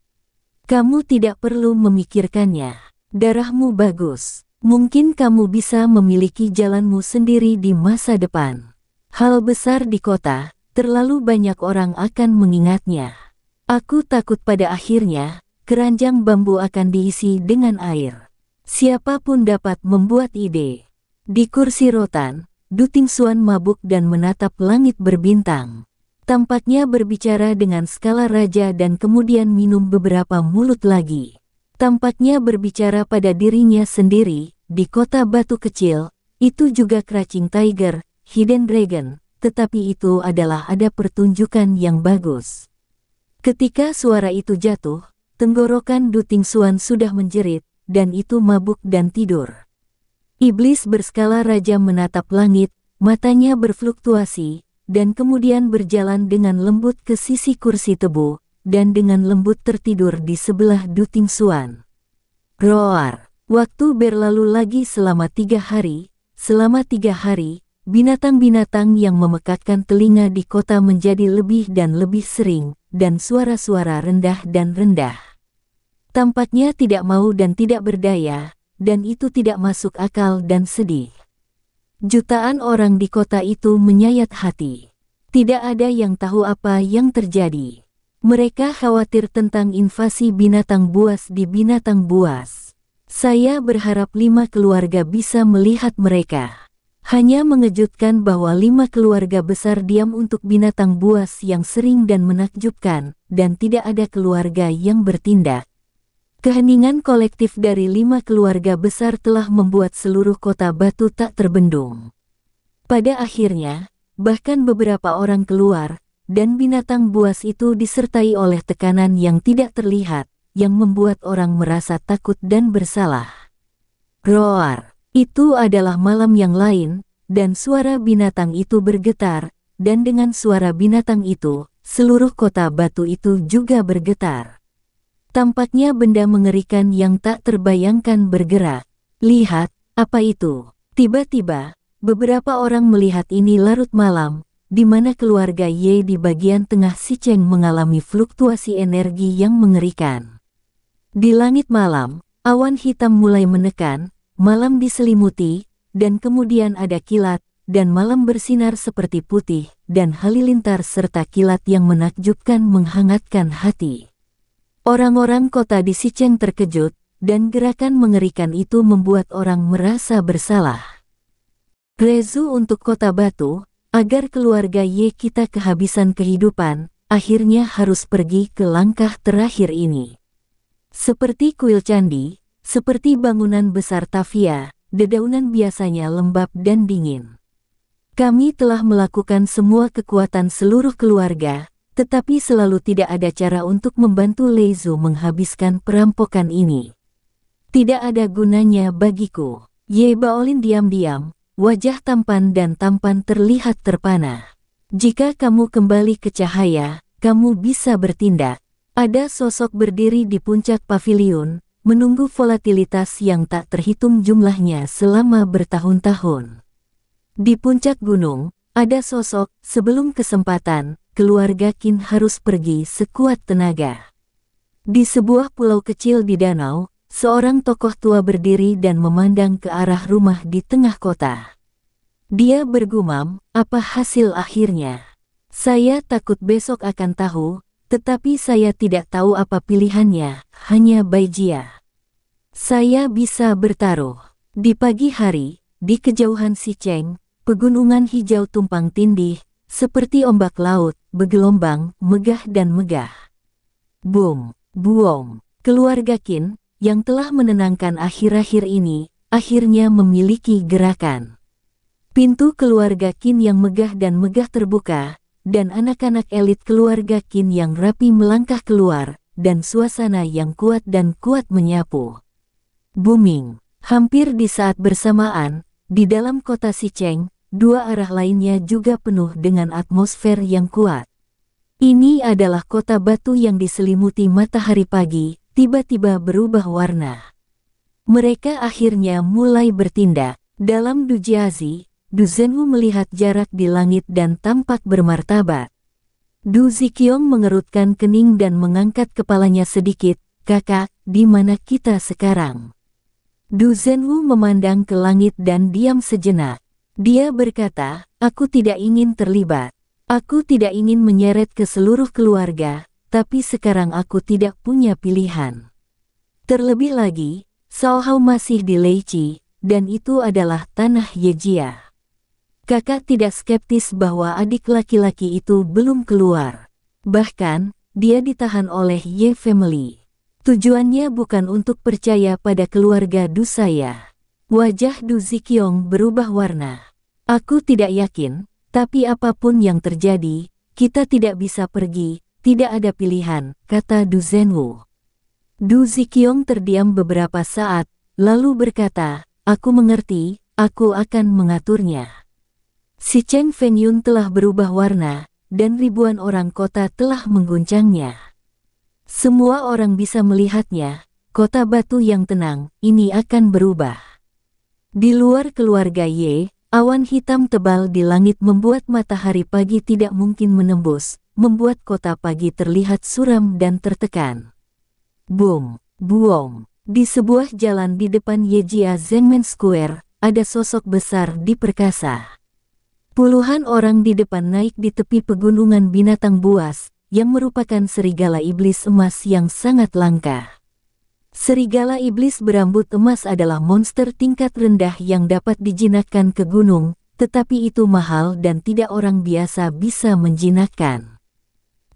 Kamu tidak perlu memikirkannya. Darahmu bagus. Mungkin kamu bisa memiliki jalanmu sendiri di masa depan. Hal besar di kota, terlalu banyak orang akan mengingatnya. Aku takut pada akhirnya, keranjang bambu akan diisi dengan air. Siapapun dapat membuat ide. Di kursi rotan, Duting Suan mabuk dan menatap langit berbintang. Tampaknya berbicara dengan skala raja dan kemudian minum beberapa mulut lagi. Tampaknya berbicara pada dirinya sendiri, di kota batu kecil, itu juga Cracing Tiger, Hidden Dragon, tetapi itu adalah ada pertunjukan yang bagus. Ketika suara itu jatuh, tenggorokan Duting Suan sudah menjerit, dan itu mabuk dan tidur. Iblis berskala raja menatap langit, matanya berfluktuasi, dan kemudian berjalan dengan lembut ke sisi kursi tebu, dan dengan lembut tertidur di sebelah duting suan. Roar! Waktu berlalu lagi selama tiga hari, selama tiga hari, binatang-binatang yang memekakkan telinga di kota menjadi lebih dan lebih sering, dan suara-suara rendah dan rendah. Tampaknya tidak mau dan tidak berdaya, dan itu tidak masuk akal dan sedih. Jutaan orang di kota itu menyayat hati. Tidak ada yang tahu apa yang terjadi. Mereka khawatir tentang invasi binatang buas di binatang buas. Saya berharap lima keluarga bisa melihat mereka. Hanya mengejutkan bahwa lima keluarga besar diam untuk binatang buas yang sering dan menakjubkan, dan tidak ada keluarga yang bertindak. Keheningan kolektif dari lima keluarga besar telah membuat seluruh kota batu tak terbendung. Pada akhirnya, bahkan beberapa orang keluar, dan binatang buas itu disertai oleh tekanan yang tidak terlihat, yang membuat orang merasa takut dan bersalah. Roar, itu adalah malam yang lain, dan suara binatang itu bergetar, dan dengan suara binatang itu, seluruh kota batu itu juga bergetar. Tampaknya benda mengerikan yang tak terbayangkan bergerak. Lihat, apa itu? Tiba-tiba, beberapa orang melihat ini larut malam, di mana keluarga Ye di bagian tengah si Cheng mengalami fluktuasi energi yang mengerikan. Di langit malam, awan hitam mulai menekan, malam diselimuti, dan kemudian ada kilat, dan malam bersinar seperti putih, dan halilintar serta kilat yang menakjubkan menghangatkan hati. Orang-orang kota di Sicheng terkejut, dan gerakan mengerikan itu membuat orang merasa bersalah. Rezu untuk kota batu, agar keluarga Ye kita kehabisan kehidupan, akhirnya harus pergi ke langkah terakhir ini. Seperti kuil candi, seperti bangunan besar tafia, dedaunan biasanya lembab dan dingin. Kami telah melakukan semua kekuatan seluruh keluarga, tetapi selalu tidak ada cara untuk membantu Leizu menghabiskan perampokan ini. Tidak ada gunanya bagiku. Ye Baolin diam-diam, wajah tampan dan tampan terlihat terpana. Jika kamu kembali ke cahaya, kamu bisa bertindak. Ada sosok berdiri di puncak pavilion, menunggu volatilitas yang tak terhitung jumlahnya selama bertahun-tahun. Di puncak gunung, ada sosok, sebelum kesempatan, keluarga Kin harus pergi sekuat tenaga. Di sebuah pulau kecil di danau, seorang tokoh tua berdiri dan memandang ke arah rumah di tengah kota. Dia bergumam, apa hasil akhirnya? Saya takut besok akan tahu, tetapi saya tidak tahu apa pilihannya, hanya Baijia. Saya bisa bertaruh. Di pagi hari, di kejauhan si Cheng, pegunungan hijau tumpang tindih, seperti ombak laut, bergelombang, megah dan megah. Boom, buom, keluarga Kin, yang telah menenangkan akhir-akhir ini, akhirnya memiliki gerakan. Pintu keluarga Kin yang megah dan megah terbuka, dan anak-anak elit keluarga Kin yang rapi melangkah keluar, dan suasana yang kuat dan kuat menyapu. Booming, hampir di saat bersamaan, di dalam kota Sicheng, dua arah lainnya juga penuh dengan atmosfer yang kuat. Ini adalah kota batu yang diselimuti matahari pagi, tiba-tiba berubah warna. Mereka akhirnya mulai bertindak. Dalam Dujiazi, Du Zhenwu melihat jarak di langit dan tampak bermartabat. Du Zikyong mengerutkan kening dan mengangkat kepalanya sedikit, kakak, di mana kita sekarang? Du Zhenwu memandang ke langit dan diam sejenak. Dia berkata, aku tidak ingin terlibat. Aku tidak ingin menyeret ke seluruh keluarga, tapi sekarang aku tidak punya pilihan. Terlebih lagi, Hao masih di Leici, dan itu adalah tanah Yejia. Kakak tidak skeptis bahwa adik laki-laki itu belum keluar. Bahkan, dia ditahan oleh Ye Family. Tujuannya bukan untuk percaya pada keluarga Du saya. Wajah Du Zikyong berubah warna. Aku tidak yakin, tapi apapun yang terjadi, kita tidak bisa pergi, tidak ada pilihan, kata Du Zhenwu. Du Zikyong terdiam beberapa saat, lalu berkata, aku mengerti, aku akan mengaturnya. Si Cheng Fenyun telah berubah warna, dan ribuan orang kota telah mengguncangnya. Semua orang bisa melihatnya, kota batu yang tenang, ini akan berubah. Di luar keluarga Ye, awan hitam tebal di langit membuat matahari pagi tidak mungkin menembus, membuat kota pagi terlihat suram dan tertekan. Boom, buong, di sebuah jalan di depan Yejia Zengmen Square, ada sosok besar di perkasa. Puluhan orang di depan naik di tepi pegunungan binatang buas, yang merupakan serigala iblis emas yang sangat langka. Serigala iblis berambut emas adalah monster tingkat rendah yang dapat dijinakkan ke gunung, tetapi itu mahal dan tidak orang biasa bisa menjinakkan.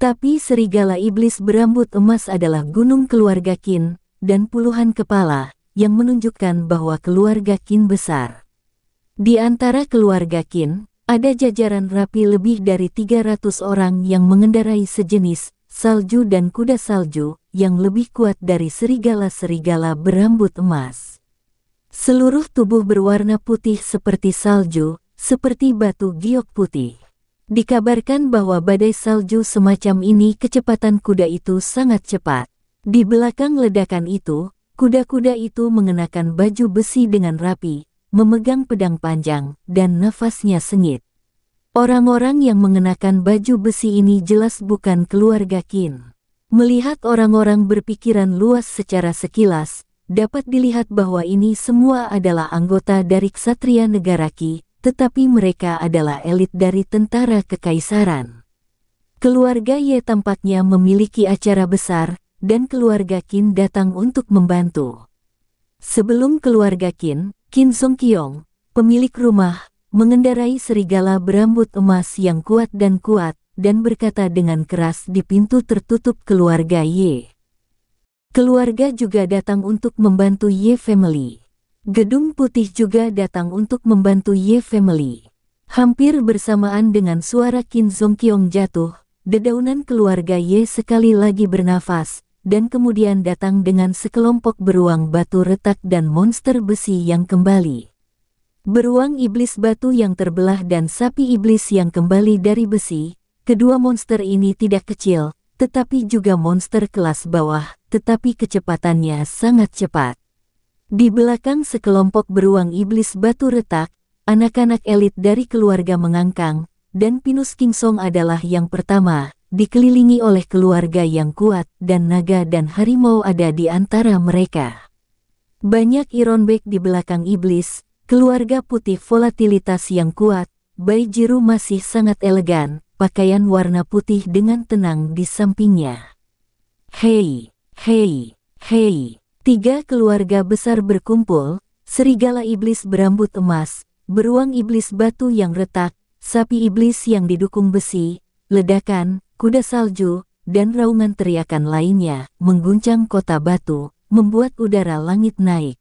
Tapi serigala iblis berambut emas adalah gunung keluarga Kin, dan puluhan kepala, yang menunjukkan bahwa keluarga Kin besar. Di antara keluarga Kin, ada jajaran rapi lebih dari 300 orang yang mengendarai sejenis salju dan kuda salju yang lebih kuat dari serigala-serigala berambut emas. Seluruh tubuh berwarna putih seperti salju, seperti batu giok putih. Dikabarkan bahwa badai salju semacam ini kecepatan kuda itu sangat cepat. Di belakang ledakan itu, kuda-kuda itu mengenakan baju besi dengan rapi, memegang pedang panjang, dan nafasnya sengit. Orang-orang yang mengenakan baju besi ini jelas bukan keluarga Qin. Melihat orang-orang berpikiran luas secara sekilas, dapat dilihat bahwa ini semua adalah anggota dari Ksatria Negara Qi, tetapi mereka adalah elit dari tentara kekaisaran. Keluarga Ye tampaknya memiliki acara besar, dan keluarga Qin datang untuk membantu. Sebelum keluarga Kin, Kin Song Kyong, pemilik rumah, mengendarai serigala berambut emas yang kuat dan kuat, dan berkata dengan keras di pintu tertutup keluarga Ye. Keluarga juga datang untuk membantu Ye Family. Gedung putih juga datang untuk membantu Ye Family. Hampir bersamaan dengan suara Kin Kyong jatuh, dedaunan keluarga Ye sekali lagi bernafas, dan kemudian datang dengan sekelompok beruang batu retak dan monster besi yang kembali. Beruang iblis batu yang terbelah dan sapi iblis yang kembali dari besi, kedua monster ini tidak kecil, tetapi juga monster kelas bawah, tetapi kecepatannya sangat cepat. Di belakang sekelompok beruang iblis batu retak, anak-anak elit dari keluarga mengangkang, dan Pinus King Song adalah yang pertama, dikelilingi oleh keluarga yang kuat dan naga dan harimau ada di antara mereka. Banyak ironbek di belakang iblis, keluarga putih volatilitas yang kuat, Baijiru masih sangat elegan, pakaian warna putih dengan tenang di sampingnya. Hei, hei, hei, tiga keluarga besar berkumpul, serigala iblis berambut emas, beruang iblis batu yang retak, sapi iblis yang didukung besi, ledakan, kuda salju, dan raungan teriakan lainnya mengguncang kota batu, membuat udara langit naik.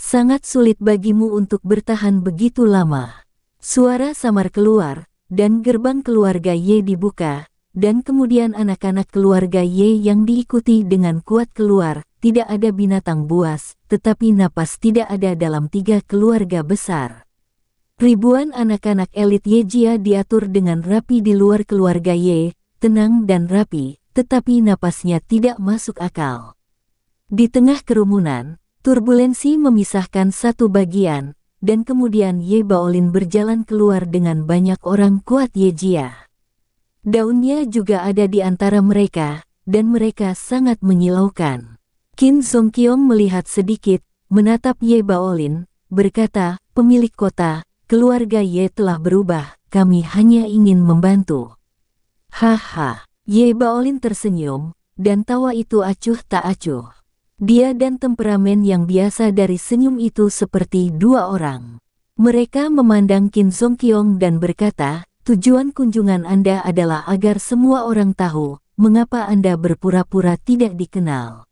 Sangat sulit bagimu untuk bertahan begitu lama. Suara samar keluar, dan gerbang keluarga Ye dibuka, dan kemudian anak-anak keluarga Ye yang diikuti dengan kuat keluar, tidak ada binatang buas, tetapi napas tidak ada dalam tiga keluarga besar. Ribuan anak-anak elit Yejia diatur dengan rapi di luar keluarga Ye, tenang dan rapi, tetapi napasnya tidak masuk akal. Di tengah kerumunan, turbulensi memisahkan satu bagian, dan kemudian Ye Baolin berjalan keluar dengan banyak orang kuat Ye Jia. Daunnya juga ada di antara mereka, dan mereka sangat menyilaukan. Qin Song Kiong melihat sedikit, menatap Ye Baolin, berkata, pemilik kota, keluarga Ye telah berubah, kami hanya ingin membantu. Haha, Ye Baolin tersenyum, dan tawa itu acuh tak acuh. Dia dan temperamen yang biasa dari senyum itu seperti dua orang. Mereka memandang Kim Song Kyong dan berkata, tujuan kunjungan Anda adalah agar semua orang tahu mengapa Anda berpura-pura tidak dikenal.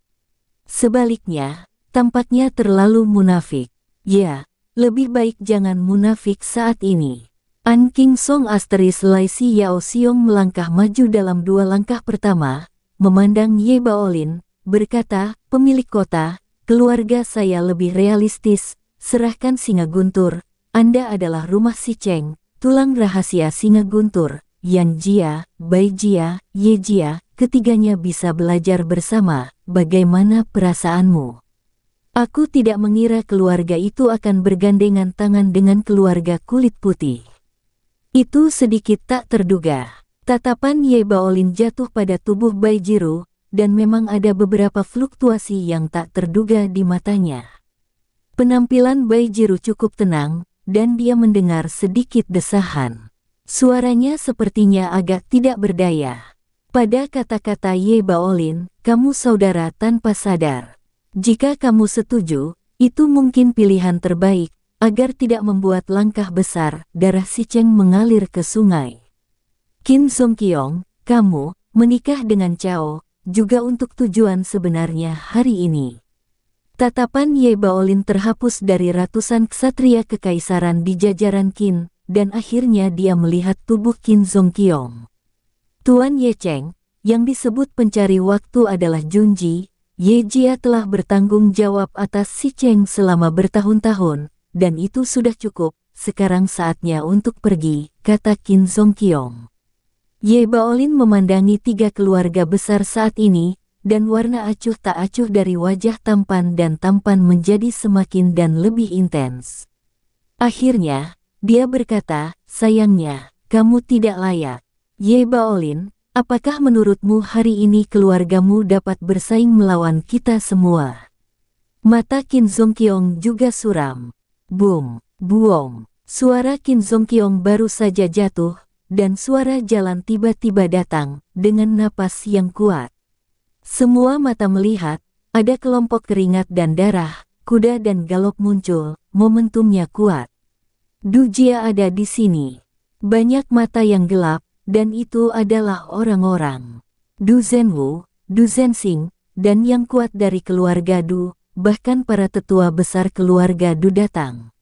Sebaliknya, tampaknya terlalu munafik. Ya, lebih baik jangan munafik saat ini. An King Song asteris Lai Si Yao Xiong melangkah maju dalam dua langkah pertama, memandang Ye Baolin, berkata, pemilik kota, keluarga saya lebih realistis, serahkan singa guntur, Anda adalah rumah si Cheng, tulang rahasia singa guntur, Yan Jia, Bai Jia, Ye Jia, ketiganya bisa belajar bersama, bagaimana perasaanmu? Aku tidak mengira keluarga itu akan bergandengan tangan dengan keluarga kulit putih. Itu sedikit tak terduga. Tatapan Ye Baolin jatuh pada tubuh Bai Jiru, dan memang ada beberapa fluktuasi yang tak terduga di matanya. Penampilan Bai Jiru cukup tenang, dan dia mendengar sedikit desahan. Suaranya sepertinya agak tidak berdaya. Pada kata-kata Ye Baolin, kamu saudara tanpa sadar. Jika kamu setuju, itu mungkin pilihan terbaik, agar tidak membuat langkah besar, darah si Cheng mengalir ke sungai. Kim Song Kyong, kamu, menikah dengan Chao, juga untuk tujuan sebenarnya hari ini. Tatapan Ye Baolin terhapus dari ratusan ksatria kekaisaran di jajaran Kin, dan akhirnya dia melihat tubuh Kin Song Kyong. Tuan Ye Cheng, yang disebut pencari waktu adalah Junji, Ye Jia telah bertanggung jawab atas si Cheng selama bertahun-tahun, dan itu sudah cukup, sekarang saatnya untuk pergi, kata Kin Song Kyong. Ye Baolin memandangi tiga keluarga besar saat ini, dan warna acuh tak acuh dari wajah tampan dan tampan menjadi semakin dan lebih intens. Akhirnya, dia berkata, sayangnya, kamu tidak layak. Ye Baolin, apakah menurutmu hari ini keluargamu dapat bersaing melawan kita semua? Mata Kin Song Kyong juga suram. Boom, buong. Suara Kim Jong Kyong baru saja jatuh, dan suara jalan tiba-tiba datang dengan napas yang kuat. Semua mata melihat, ada kelompok keringat dan darah, kuda dan galop muncul, momentumnya kuat. Dujia ada di sini. Banyak mata yang gelap, dan itu adalah orang-orang. Du Zhenwu, Du Zhenxing, dan yang kuat dari keluarga Du, bahkan para tetua besar keluarga Du datang.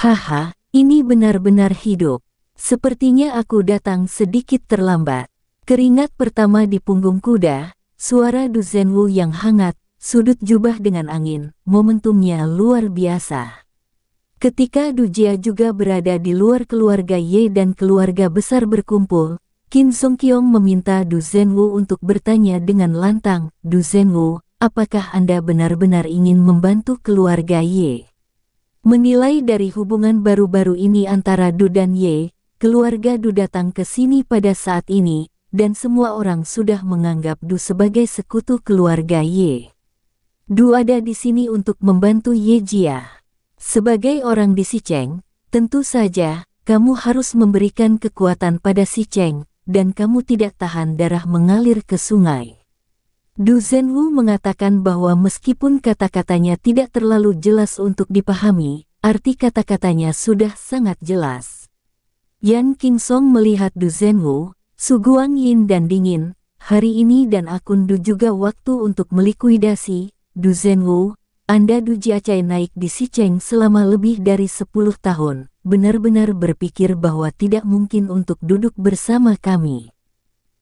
Haha, ini benar-benar hidup. Sepertinya aku datang sedikit terlambat. Keringat pertama di punggung kuda, suara Du Zhenwu yang hangat, sudut jubah dengan angin, momentumnya luar biasa. Ketika Du Jia juga berada di luar keluarga Ye dan keluarga besar berkumpul, Kim Song Kyong meminta Du Zhenwu untuk bertanya dengan lantang, Du Zhenwu, apakah Anda benar-benar ingin membantu keluarga Ye? Menilai dari hubungan baru-baru ini antara Du dan Ye, keluarga Du datang ke sini pada saat ini, dan semua orang sudah menganggap Du sebagai sekutu keluarga Ye. Du ada di sini untuk membantu Ye Jia. Sebagai orang di Si tentu saja, kamu harus memberikan kekuatan pada Si dan kamu tidak tahan darah mengalir ke sungai. Du Zhenwu mengatakan bahwa meskipun kata-katanya tidak terlalu jelas untuk dipahami, arti kata-katanya sudah sangat jelas. Yan King Song melihat Du Zhenwu, Su Guang Yin dan Dingin, hari ini dan akun Du juga waktu untuk melikuidasi, Du Zhenwu, Anda Du Jiacai naik di Si Cheng selama lebih dari 10 tahun, benar-benar berpikir bahwa tidak mungkin untuk duduk bersama kami.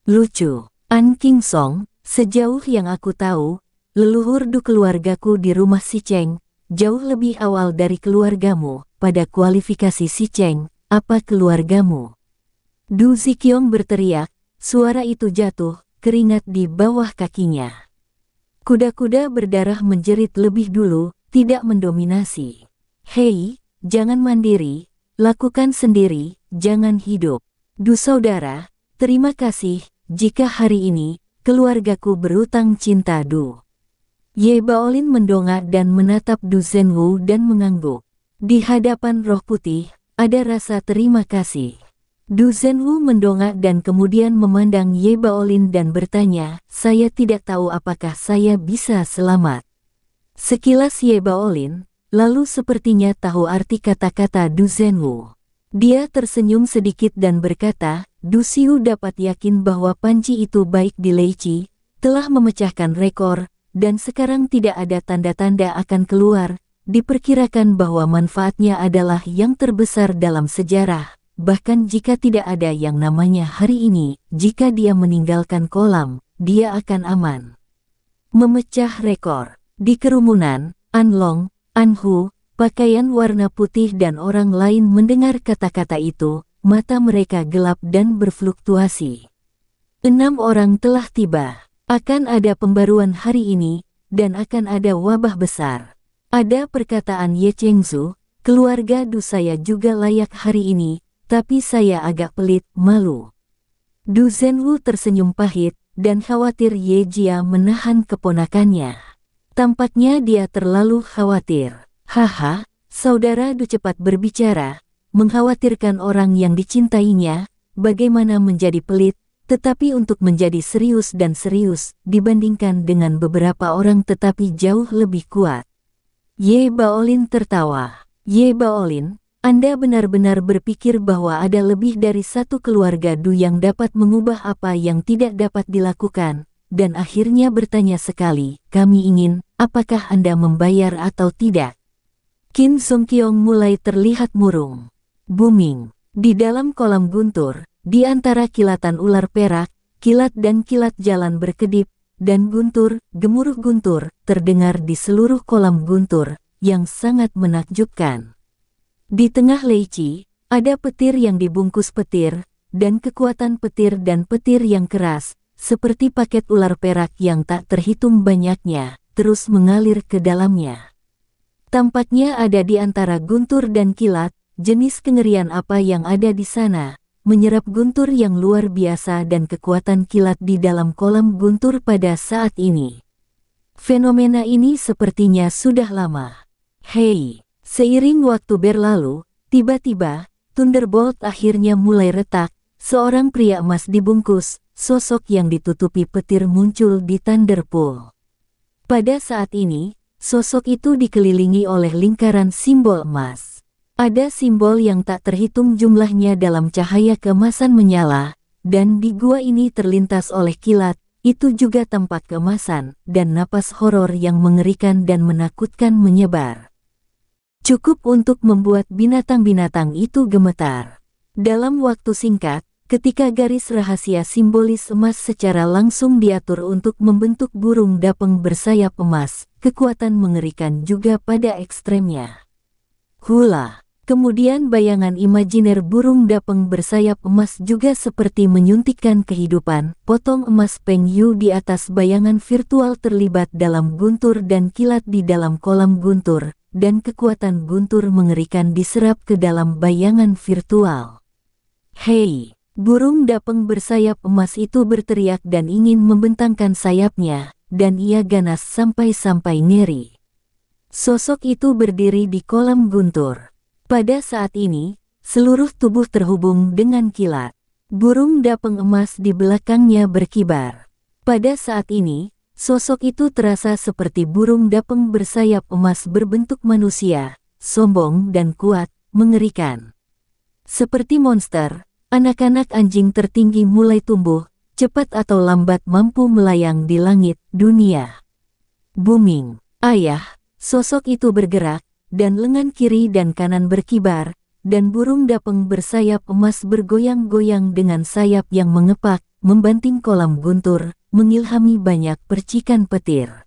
Lucu. An King Song, sejauh yang aku tahu, leluhur du keluargaku di rumah si Cheng, jauh lebih awal dari keluargamu, pada kualifikasi si Cheng, apa keluargamu? Du Zikyong berteriak, suara itu jatuh, keringat di bawah kakinya. Kuda-kuda berdarah menjerit lebih dulu, tidak mendominasi. Hei, jangan mandiri, lakukan sendiri, jangan hidup. Du saudara, terima kasih, jika hari ini, keluargaku berutang cinta Du. Ye Baolin mendongak dan menatap Du Zhenwu dan mengangguk. Di hadapan roh putih, ada rasa terima kasih. Du Zhenwu mendongak dan kemudian memandang Ye Baolin dan bertanya, saya tidak tahu apakah saya bisa selamat. Sekilas Ye Baolin, lalu sepertinya tahu arti kata-kata Du Zhenwu. Dia tersenyum sedikit dan berkata, Dusiu dapat yakin bahwa panci itu baik di Leici, telah memecahkan rekor, dan sekarang tidak ada tanda-tanda akan keluar, diperkirakan bahwa manfaatnya adalah yang terbesar dalam sejarah, bahkan jika tidak ada yang namanya hari ini, jika dia meninggalkan kolam, dia akan aman. Memecah rekor Di kerumunan, Anlong, Anhu, pakaian warna putih dan orang lain mendengar kata-kata itu, mata mereka gelap dan berfluktuasi. Enam orang telah tiba. Akan ada pembaruan hari ini, dan akan ada wabah besar. Ada perkataan Ye Chengzu, keluarga Du saya juga layak hari ini, tapi saya agak pelit, malu. Du Zhenwu tersenyum pahit, dan khawatir Ye Jia menahan keponakannya. Tampaknya dia terlalu khawatir. Haha, saudara Du cepat berbicara, mengkhawatirkan orang yang dicintainya, bagaimana menjadi pelit, tetapi untuk menjadi serius dan serius dibandingkan dengan beberapa orang tetapi jauh lebih kuat. Ye Baolin tertawa. Ye Baolin, Anda benar-benar berpikir bahwa ada lebih dari satu keluarga Du yang dapat mengubah apa yang tidak dapat dilakukan, dan akhirnya bertanya sekali, kami ingin, apakah Anda membayar atau tidak? Kim Sung Kyong mulai terlihat murung booming. Di dalam kolam guntur, di antara kilatan ular perak, kilat dan kilat jalan berkedip, dan guntur, gemuruh guntur, terdengar di seluruh kolam guntur, yang sangat menakjubkan. Di tengah leci, ada petir yang dibungkus petir, dan kekuatan petir dan petir yang keras, seperti paket ular perak yang tak terhitung banyaknya, terus mengalir ke dalamnya. Tampaknya ada di antara guntur dan kilat, jenis kengerian apa yang ada di sana, menyerap guntur yang luar biasa dan kekuatan kilat di dalam kolam guntur pada saat ini. Fenomena ini sepertinya sudah lama. Hei, seiring waktu berlalu, tiba-tiba, Thunderbolt akhirnya mulai retak, seorang pria emas dibungkus, sosok yang ditutupi petir muncul di Thunderpool. Pada saat ini, sosok itu dikelilingi oleh lingkaran simbol emas. Ada simbol yang tak terhitung jumlahnya dalam cahaya kemasan menyala, dan di gua ini terlintas oleh kilat, itu juga tempat kemasan dan napas horor yang mengerikan dan menakutkan menyebar. Cukup untuk membuat binatang-binatang itu gemetar. Dalam waktu singkat, ketika garis rahasia simbolis emas secara langsung diatur untuk membentuk burung dapeng bersayap emas, kekuatan mengerikan juga pada ekstremnya. Hula Kemudian bayangan imajiner burung dapeng bersayap emas juga seperti menyuntikkan kehidupan. Potong emas Peng Yu di atas bayangan virtual terlibat dalam guntur dan kilat di dalam kolam guntur, dan kekuatan guntur mengerikan diserap ke dalam bayangan virtual. Hei! Burung dapeng bersayap emas itu berteriak dan ingin membentangkan sayapnya, dan ia ganas sampai-sampai ngeri. Sosok itu berdiri di kolam guntur. Pada saat ini, seluruh tubuh terhubung dengan kilat. Burung dapeng emas di belakangnya berkibar. Pada saat ini, sosok itu terasa seperti burung dapeng bersayap emas berbentuk manusia, sombong dan kuat, mengerikan. Seperti monster, anak-anak anjing tertinggi mulai tumbuh, cepat atau lambat mampu melayang di langit dunia. Booming, ayah, sosok itu bergerak, dan lengan kiri dan kanan berkibar, dan burung dapeng bersayap emas bergoyang-goyang dengan sayap yang mengepak, membanting kolam guntur, mengilhami banyak percikan petir.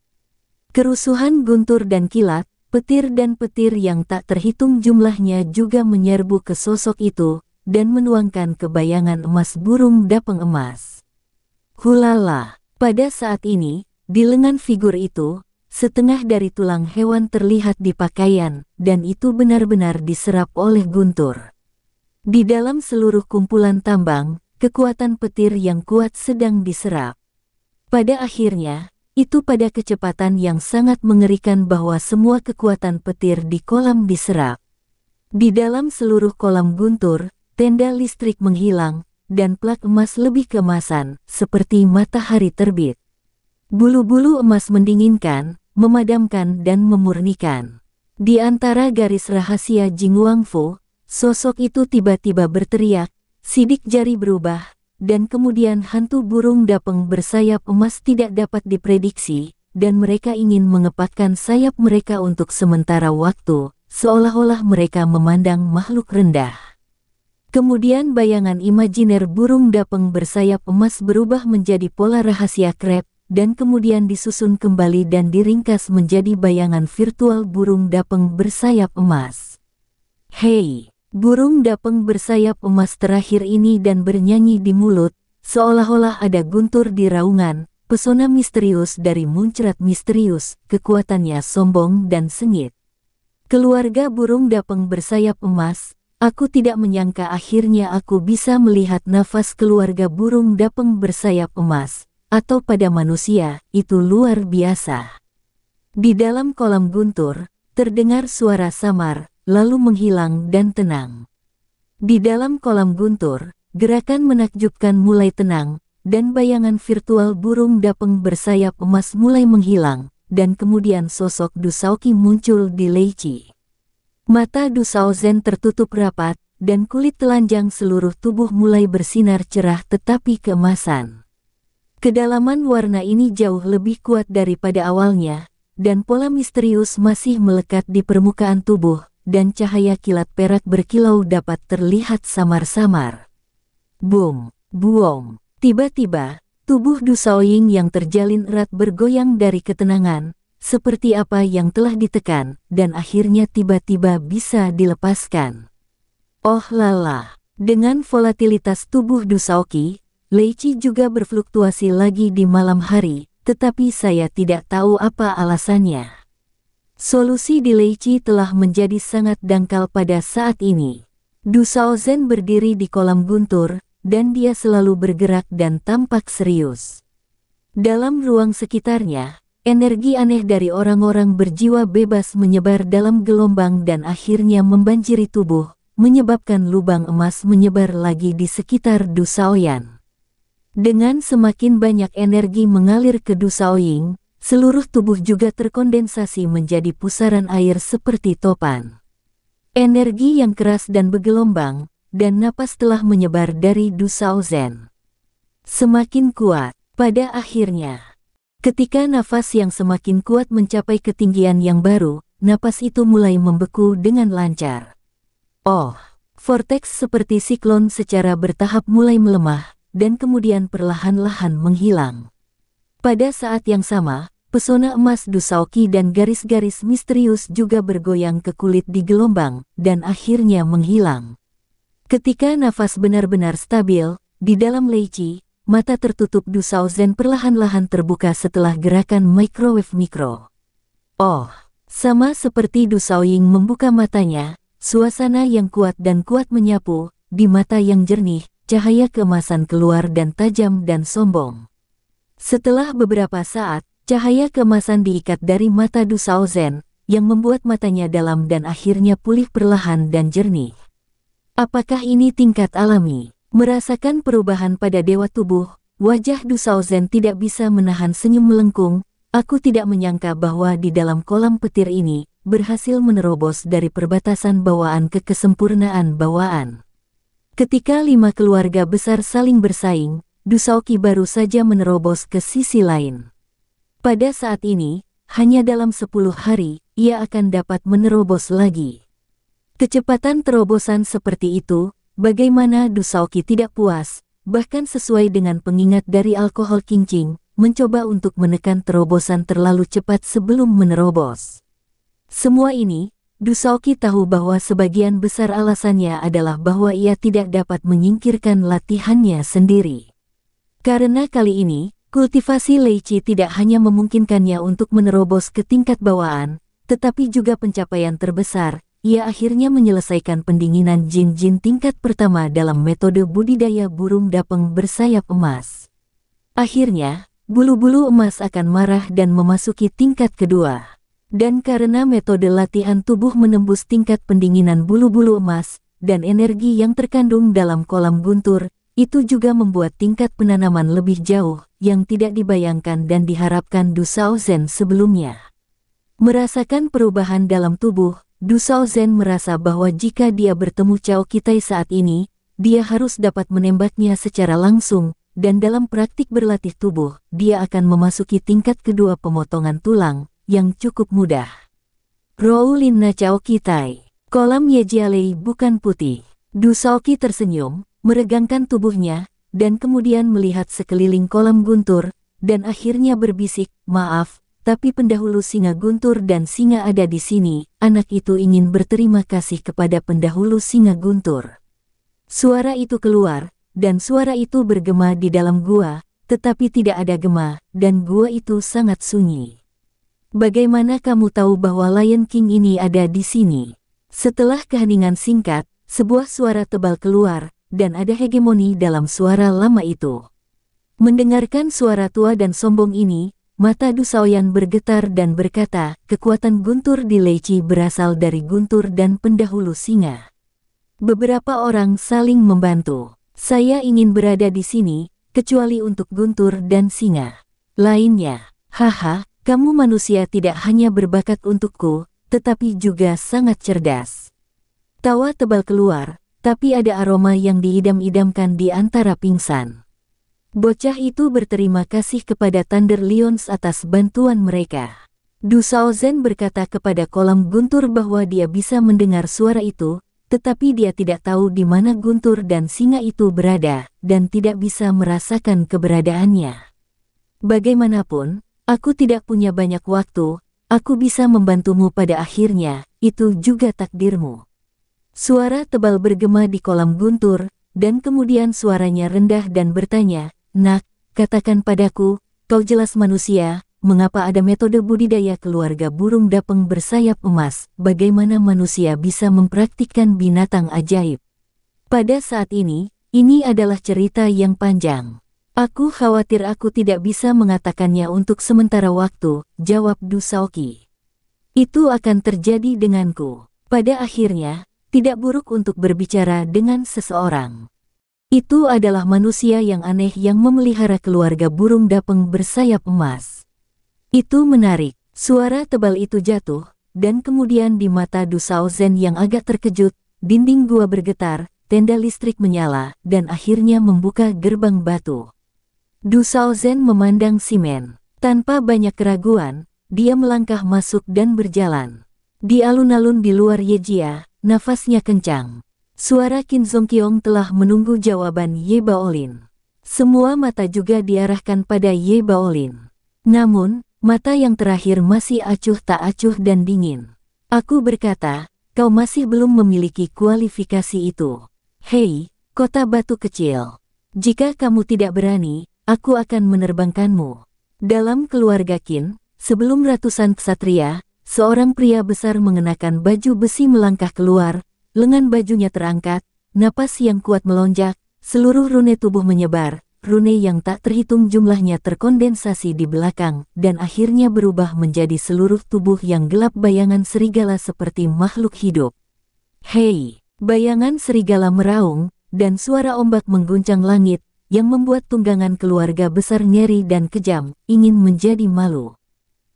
Kerusuhan guntur dan kilat, petir dan petir yang tak terhitung jumlahnya juga menyerbu ke sosok itu, dan menuangkan kebayangan emas burung dapeng emas. Hulala, pada saat ini, di lengan figur itu, setengah dari tulang hewan terlihat di pakaian, dan itu benar-benar diserap oleh guntur. Di dalam seluruh kumpulan tambang, kekuatan petir yang kuat sedang diserap. Pada akhirnya, itu pada kecepatan yang sangat mengerikan bahwa semua kekuatan petir di kolam diserap. Di dalam seluruh kolam guntur, tenda listrik menghilang, dan plak emas lebih kemasan, seperti matahari terbit. Bulu-bulu emas mendinginkan, memadamkan dan memurnikan. Di antara garis rahasia Jing Fu, sosok itu tiba-tiba berteriak, sidik jari berubah, dan kemudian hantu burung dapeng bersayap emas tidak dapat diprediksi, dan mereka ingin mengepakkan sayap mereka untuk sementara waktu, seolah-olah mereka memandang makhluk rendah. Kemudian bayangan imajiner burung dapeng bersayap emas berubah menjadi pola rahasia krep, dan kemudian disusun kembali dan diringkas menjadi bayangan virtual burung dapeng bersayap emas. Hei, burung dapeng bersayap emas terakhir ini dan bernyanyi di mulut, seolah-olah ada guntur di raungan, pesona misterius dari muncrat misterius, kekuatannya sombong dan sengit. Keluarga burung dapeng bersayap emas, Aku tidak menyangka akhirnya aku bisa melihat nafas keluarga burung dapeng bersayap emas atau pada manusia, itu luar biasa. Di dalam kolam guntur, terdengar suara samar, lalu menghilang dan tenang. Di dalam kolam guntur, gerakan menakjubkan mulai tenang, dan bayangan virtual burung dapeng bersayap emas mulai menghilang, dan kemudian sosok Dusaoki muncul di Leici. Mata Dusao Zen tertutup rapat, dan kulit telanjang seluruh tubuh mulai bersinar cerah tetapi kemasan. Kedalaman warna ini jauh lebih kuat daripada awalnya, dan pola misterius masih melekat di permukaan tubuh, dan cahaya kilat perak berkilau dapat terlihat samar-samar. Boom, buong. tiba-tiba, tubuh Du Saoying yang terjalin erat bergoyang dari ketenangan, seperti apa yang telah ditekan, dan akhirnya tiba-tiba bisa dilepaskan. Oh lala, dengan volatilitas tubuh Du Saoki. Leici juga berfluktuasi lagi di malam hari, tetapi saya tidak tahu apa alasannya. Solusi di Leici telah menjadi sangat dangkal pada saat ini. Dusaozen berdiri di kolam guntur, dan dia selalu bergerak dan tampak serius. Dalam ruang sekitarnya, energi aneh dari orang-orang berjiwa bebas menyebar dalam gelombang dan akhirnya membanjiri tubuh, menyebabkan lubang emas menyebar lagi di sekitar Dusaoyan. Dengan semakin banyak energi mengalir ke Dusaoying, seluruh tubuh juga terkondensasi menjadi pusaran air seperti topan. Energi yang keras dan bergelombang, dan napas telah menyebar dari Dusao Zen. Semakin kuat, pada akhirnya, ketika nafas yang semakin kuat mencapai ketinggian yang baru, napas itu mulai membeku dengan lancar. Oh, vortex seperti siklon secara bertahap mulai melemah, dan kemudian perlahan-lahan menghilang. Pada saat yang sama, pesona emas Dusaoki dan garis-garis misterius juga bergoyang ke kulit di gelombang dan akhirnya menghilang. Ketika nafas benar-benar stabil, di dalam Leichi, mata tertutup Dusao Zen perlahan-lahan terbuka setelah gerakan microwave mikro. Oh, sama seperti Dusao Ying membuka matanya, suasana yang kuat dan kuat menyapu, di mata yang jernih, cahaya kemasan keluar dan tajam dan sombong. Setelah beberapa saat, cahaya kemasan diikat dari mata Dusao Zen, yang membuat matanya dalam dan akhirnya pulih perlahan dan jernih. Apakah ini tingkat alami? Merasakan perubahan pada dewa tubuh, wajah Dusao Zen tidak bisa menahan senyum melengkung, aku tidak menyangka bahwa di dalam kolam petir ini, berhasil menerobos dari perbatasan bawaan ke kesempurnaan bawaan. Ketika lima keluarga besar saling bersaing, Dusauki baru saja menerobos ke sisi lain. Pada saat ini, hanya dalam sepuluh hari, ia akan dapat menerobos lagi. Kecepatan terobosan seperti itu, bagaimana Dusauki tidak puas, bahkan sesuai dengan pengingat dari alkohol kincing, mencoba untuk menekan terobosan terlalu cepat sebelum menerobos. Semua ini, Dusauki tahu bahwa sebagian besar alasannya adalah bahwa ia tidak dapat menyingkirkan latihannya sendiri. Karena kali ini, kultivasi Leici tidak hanya memungkinkannya untuk menerobos ke tingkat bawaan, tetapi juga pencapaian terbesar, ia akhirnya menyelesaikan pendinginan jin-jin tingkat pertama dalam metode budidaya burung dapeng bersayap emas. Akhirnya, bulu-bulu emas akan marah dan memasuki tingkat kedua dan karena metode latihan tubuh menembus tingkat pendinginan bulu-bulu emas dan energi yang terkandung dalam kolam guntur, itu juga membuat tingkat penanaman lebih jauh yang tidak dibayangkan dan diharapkan Du Zen sebelumnya. Merasakan perubahan dalam tubuh, Du Zen merasa bahwa jika dia bertemu Cao Kitai saat ini, dia harus dapat menembaknya secara langsung, dan dalam praktik berlatih tubuh, dia akan memasuki tingkat kedua pemotongan tulang, yang cukup mudah. Roulin Nachao Kitai, kolam Yejialei bukan putih. Dusaoki tersenyum, meregangkan tubuhnya, dan kemudian melihat sekeliling kolam guntur, dan akhirnya berbisik, maaf, tapi pendahulu singa guntur dan singa ada di sini, anak itu ingin berterima kasih kepada pendahulu singa guntur. Suara itu keluar, dan suara itu bergema di dalam gua, tetapi tidak ada gema, dan gua itu sangat sunyi. Bagaimana kamu tahu bahwa Lion King ini ada di sini? Setelah keheningan singkat, sebuah suara tebal keluar, dan ada hegemoni dalam suara lama itu. Mendengarkan suara tua dan sombong ini, mata Dusaoyan bergetar dan berkata, kekuatan guntur di Leici berasal dari guntur dan pendahulu singa. Beberapa orang saling membantu. Saya ingin berada di sini, kecuali untuk guntur dan singa. Lainnya, haha, kamu manusia tidak hanya berbakat untukku, tetapi juga sangat cerdas. Tawa tebal keluar, tapi ada aroma yang diidam-idamkan di antara pingsan. Bocah itu berterima kasih kepada Thunder Lions atas bantuan mereka. Du Zen berkata kepada kolam guntur bahwa dia bisa mendengar suara itu, tetapi dia tidak tahu di mana guntur dan singa itu berada, dan tidak bisa merasakan keberadaannya. Bagaimanapun, Aku tidak punya banyak waktu, aku bisa membantumu pada akhirnya, itu juga takdirmu. Suara tebal bergema di kolam guntur, dan kemudian suaranya rendah dan bertanya, Nak, katakan padaku, kau jelas manusia, mengapa ada metode budidaya keluarga burung dapeng bersayap emas, bagaimana manusia bisa mempraktikkan binatang ajaib. Pada saat ini, ini adalah cerita yang panjang. Aku khawatir aku tidak bisa mengatakannya untuk sementara waktu, jawab Dusaoki. Itu akan terjadi denganku. Pada akhirnya, tidak buruk untuk berbicara dengan seseorang. Itu adalah manusia yang aneh yang memelihara keluarga burung dapeng bersayap emas. Itu menarik. Suara tebal itu jatuh, dan kemudian di mata Dusao Zen yang agak terkejut, dinding gua bergetar, tenda listrik menyala, dan akhirnya membuka gerbang batu. Du Zen memandang Simen. Tanpa banyak keraguan, dia melangkah masuk dan berjalan. Di alun-alun di luar Yejia, nafasnya kencang. Suara Qin Kyong telah menunggu jawaban Ye Baolin. Semua mata juga diarahkan pada Ye Baolin. Namun, mata yang terakhir masih acuh tak acuh dan dingin. Aku berkata, kau masih belum memiliki kualifikasi itu. Hei, kota batu kecil. Jika kamu tidak berani, aku akan menerbangkanmu. Dalam keluarga Qin, sebelum ratusan ksatria, seorang pria besar mengenakan baju besi melangkah keluar, lengan bajunya terangkat, napas yang kuat melonjak, seluruh rune tubuh menyebar, rune yang tak terhitung jumlahnya terkondensasi di belakang dan akhirnya berubah menjadi seluruh tubuh yang gelap bayangan serigala seperti makhluk hidup. Hei, bayangan serigala meraung, dan suara ombak mengguncang langit, yang membuat tunggangan keluarga besar nyeri dan kejam, ingin menjadi malu.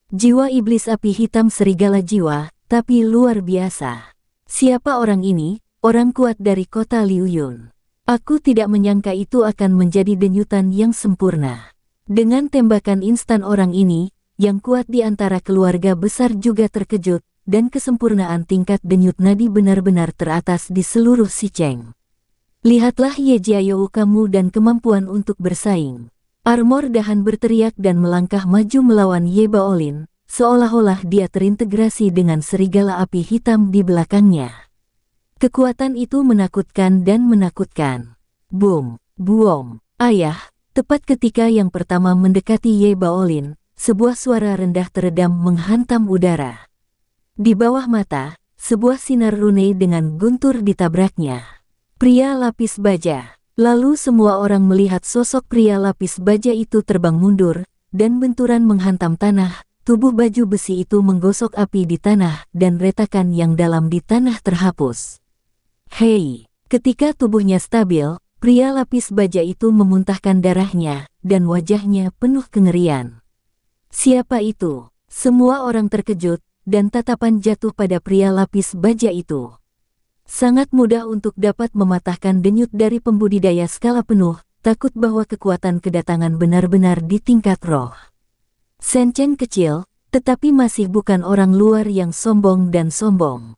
Jiwa iblis api hitam serigala jiwa, tapi luar biasa. Siapa orang ini? Orang kuat dari kota Liuyun. Aku tidak menyangka itu akan menjadi denyutan yang sempurna. Dengan tembakan instan orang ini, yang kuat di antara keluarga besar juga terkejut, dan kesempurnaan tingkat denyut nadi benar-benar teratas di seluruh si Lihatlah Ye Jiayou kamu dan kemampuan untuk bersaing. Armor Dahan berteriak dan melangkah maju melawan Ye Baolin, seolah-olah dia terintegrasi dengan serigala api hitam di belakangnya. Kekuatan itu menakutkan dan menakutkan. Boom, buom, ayah, tepat ketika yang pertama mendekati Ye Baolin, sebuah suara rendah teredam menghantam udara. Di bawah mata, sebuah sinar rune dengan guntur ditabraknya. Pria lapis baja. Lalu semua orang melihat sosok pria lapis baja itu terbang mundur, dan benturan menghantam tanah, tubuh baju besi itu menggosok api di tanah, dan retakan yang dalam di tanah terhapus. Hei! Ketika tubuhnya stabil, pria lapis baja itu memuntahkan darahnya, dan wajahnya penuh kengerian. Siapa itu? Semua orang terkejut, dan tatapan jatuh pada pria lapis baja itu. Sangat mudah untuk dapat mematahkan denyut dari pembudidaya skala penuh, takut bahwa kekuatan kedatangan benar-benar di tingkat roh. Senchen kecil, tetapi masih bukan orang luar yang sombong dan sombong.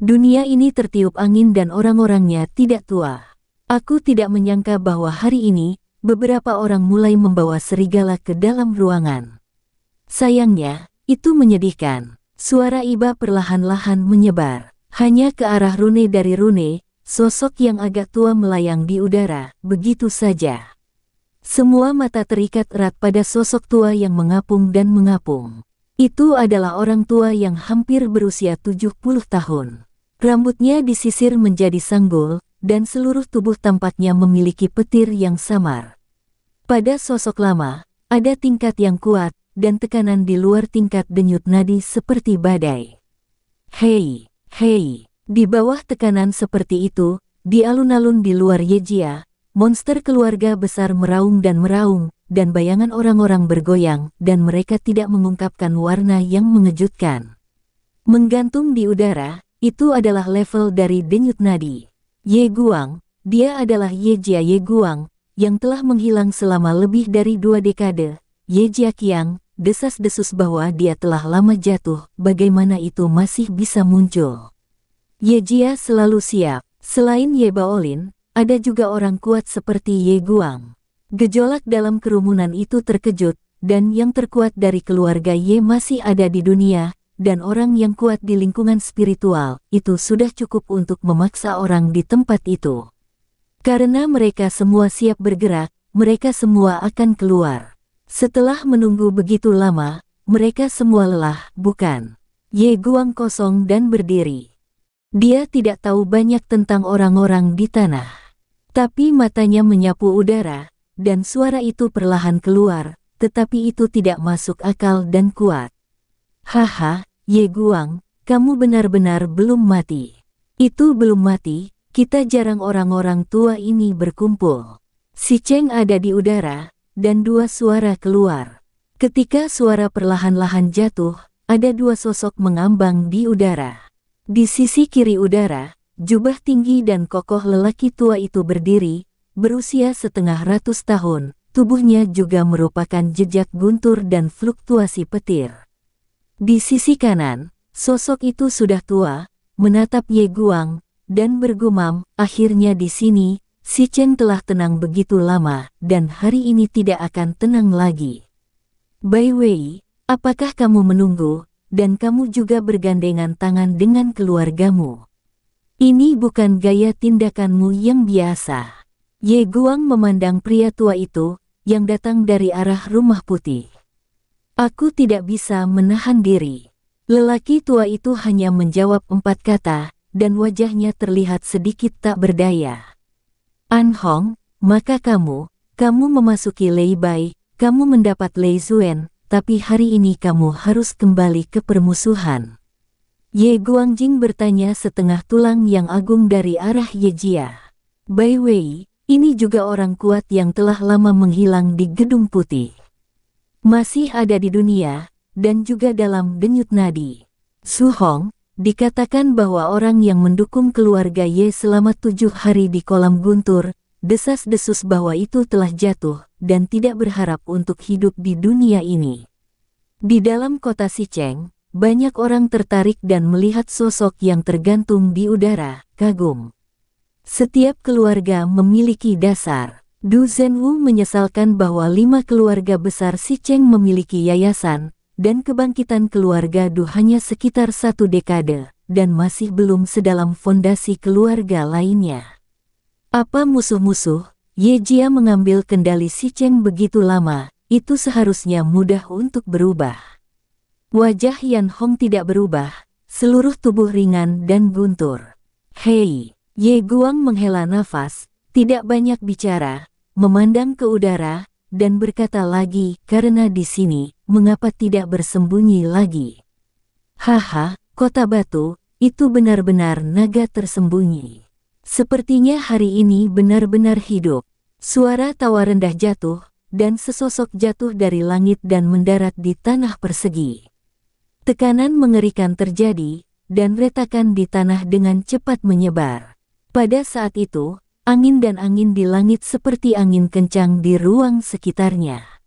Dunia ini tertiup angin dan orang-orangnya tidak tua. Aku tidak menyangka bahwa hari ini, beberapa orang mulai membawa serigala ke dalam ruangan. Sayangnya, itu menyedihkan. Suara Iba perlahan-lahan menyebar. Hanya ke arah Rune dari Rune, sosok yang agak tua melayang di udara, begitu saja. Semua mata terikat erat pada sosok tua yang mengapung dan mengapung. Itu adalah orang tua yang hampir berusia 70 tahun. Rambutnya disisir menjadi sanggul, dan seluruh tubuh tampaknya memiliki petir yang samar. Pada sosok lama, ada tingkat yang kuat, dan tekanan di luar tingkat denyut nadi seperti badai. Hei! Hei, di bawah tekanan seperti itu, di alun-alun di luar Yejia, monster keluarga besar meraung dan meraung, dan bayangan orang-orang bergoyang, dan mereka tidak mengungkapkan warna yang mengejutkan. Menggantung di udara, itu adalah level dari denyut nadi. Ye Guang, dia adalah Yejia Ye Guang, yang telah menghilang selama lebih dari dua dekade, Ye Jia Qiang, desas-desus bahwa dia telah lama jatuh, bagaimana itu masih bisa muncul. Ye Jia selalu siap. Selain Ye Baolin, ada juga orang kuat seperti Ye Guang. Gejolak dalam kerumunan itu terkejut, dan yang terkuat dari keluarga Ye masih ada di dunia, dan orang yang kuat di lingkungan spiritual, itu sudah cukup untuk memaksa orang di tempat itu. Karena mereka semua siap bergerak, mereka semua akan keluar. Setelah menunggu begitu lama, mereka semua lelah, bukan? Ye Guang kosong dan berdiri. Dia tidak tahu banyak tentang orang-orang di tanah. Tapi matanya menyapu udara, dan suara itu perlahan keluar, tetapi itu tidak masuk akal dan kuat. Haha, Ye Guang, kamu benar-benar belum mati. Itu belum mati, kita jarang orang-orang tua ini berkumpul. Si Cheng ada di udara, dan dua suara keluar. Ketika suara perlahan-lahan jatuh, ada dua sosok mengambang di udara. Di sisi kiri udara, jubah tinggi dan kokoh lelaki tua itu berdiri, berusia setengah ratus tahun, tubuhnya juga merupakan jejak guntur dan fluktuasi petir. Di sisi kanan, sosok itu sudah tua, menatap Ye Guang, dan bergumam, akhirnya di sini, Si Cheng telah tenang begitu lama, dan hari ini tidak akan tenang lagi. By way, apakah kamu menunggu, dan kamu juga bergandengan tangan dengan keluargamu? Ini bukan gaya tindakanmu yang biasa. Ye Guang memandang pria tua itu, yang datang dari arah rumah putih. Aku tidak bisa menahan diri. Lelaki tua itu hanya menjawab empat kata, dan wajahnya terlihat sedikit tak berdaya. An Hong, maka kamu, kamu memasuki Lei Bai, kamu mendapat Lei Zuan, tapi hari ini kamu harus kembali ke permusuhan. Ye Guangjing bertanya setengah tulang yang agung dari arah Ye Jia. By way, ini juga orang kuat yang telah lama menghilang di Gedung Putih. Masih ada di dunia, dan juga dalam denyut nadi. Su Hong, Dikatakan bahwa orang yang mendukung keluarga Ye selama tujuh hari di kolam guntur, desas-desus bahwa itu telah jatuh dan tidak berharap untuk hidup di dunia ini. Di dalam kota Sicheng, banyak orang tertarik dan melihat sosok yang tergantung di udara, kagum. Setiap keluarga memiliki dasar. Du Zhenwu menyesalkan bahwa lima keluarga besar Sicheng memiliki yayasan, dan kebangkitan keluarga Du hanya sekitar satu dekade, dan masih belum sedalam fondasi keluarga lainnya. Apa musuh-musuh, Ye Jia mengambil kendali Si Cheng begitu lama, itu seharusnya mudah untuk berubah. Wajah Yan Hong tidak berubah, seluruh tubuh ringan dan guntur. Hei, Ye Guang menghela nafas, tidak banyak bicara, memandang ke udara, dan berkata lagi, karena di sini, mengapa tidak bersembunyi lagi? Haha, kota batu, itu benar-benar naga tersembunyi. Sepertinya hari ini benar-benar hidup. Suara tawa rendah jatuh, dan sesosok jatuh dari langit dan mendarat di tanah persegi. Tekanan mengerikan terjadi, dan retakan di tanah dengan cepat menyebar. Pada saat itu, angin dan angin di langit seperti angin kencang di ruang sekitarnya.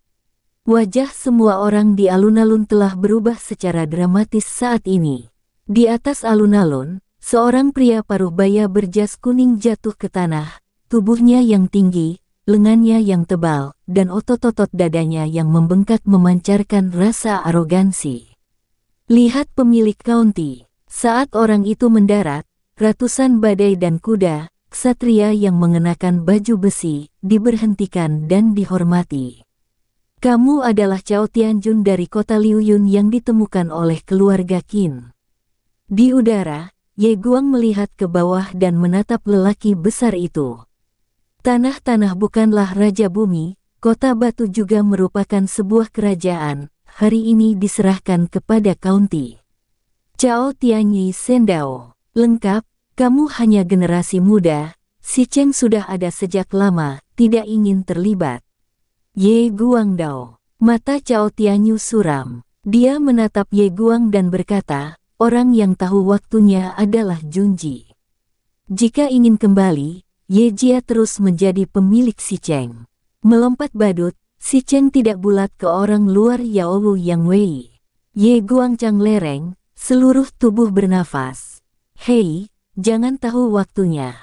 Wajah semua orang di alun-alun telah berubah secara dramatis saat ini. Di atas alun-alun, seorang pria paruh baya berjas kuning jatuh ke tanah, tubuhnya yang tinggi, lengannya yang tebal, dan otot-otot dadanya yang membengkak memancarkan rasa arogansi. Lihat pemilik county, saat orang itu mendarat, ratusan badai dan kuda, ksatria yang mengenakan baju besi, diberhentikan dan dihormati. Kamu adalah Cao Tianjun dari kota Liuyun yang ditemukan oleh keluarga Qin. Di udara, Ye Guang melihat ke bawah dan menatap lelaki besar itu. Tanah-tanah bukanlah Raja Bumi, kota batu juga merupakan sebuah kerajaan, hari ini diserahkan kepada County. Cao Tianyi Sendao, lengkap, kamu hanya generasi muda, si Cheng sudah ada sejak lama, tidak ingin terlibat. Ye Guangdao. Mata Cao Tianyu suram. Dia menatap Ye Guang dan berkata, orang yang tahu waktunya adalah Junji. Jika ingin kembali, Ye Jia terus menjadi pemilik Si Cheng. Melompat badut, Si Cheng tidak bulat ke orang luar Yao Yaowu Yang Wei. Ye Guangchang lereng, seluruh tubuh bernafas. Hei, jangan tahu waktunya.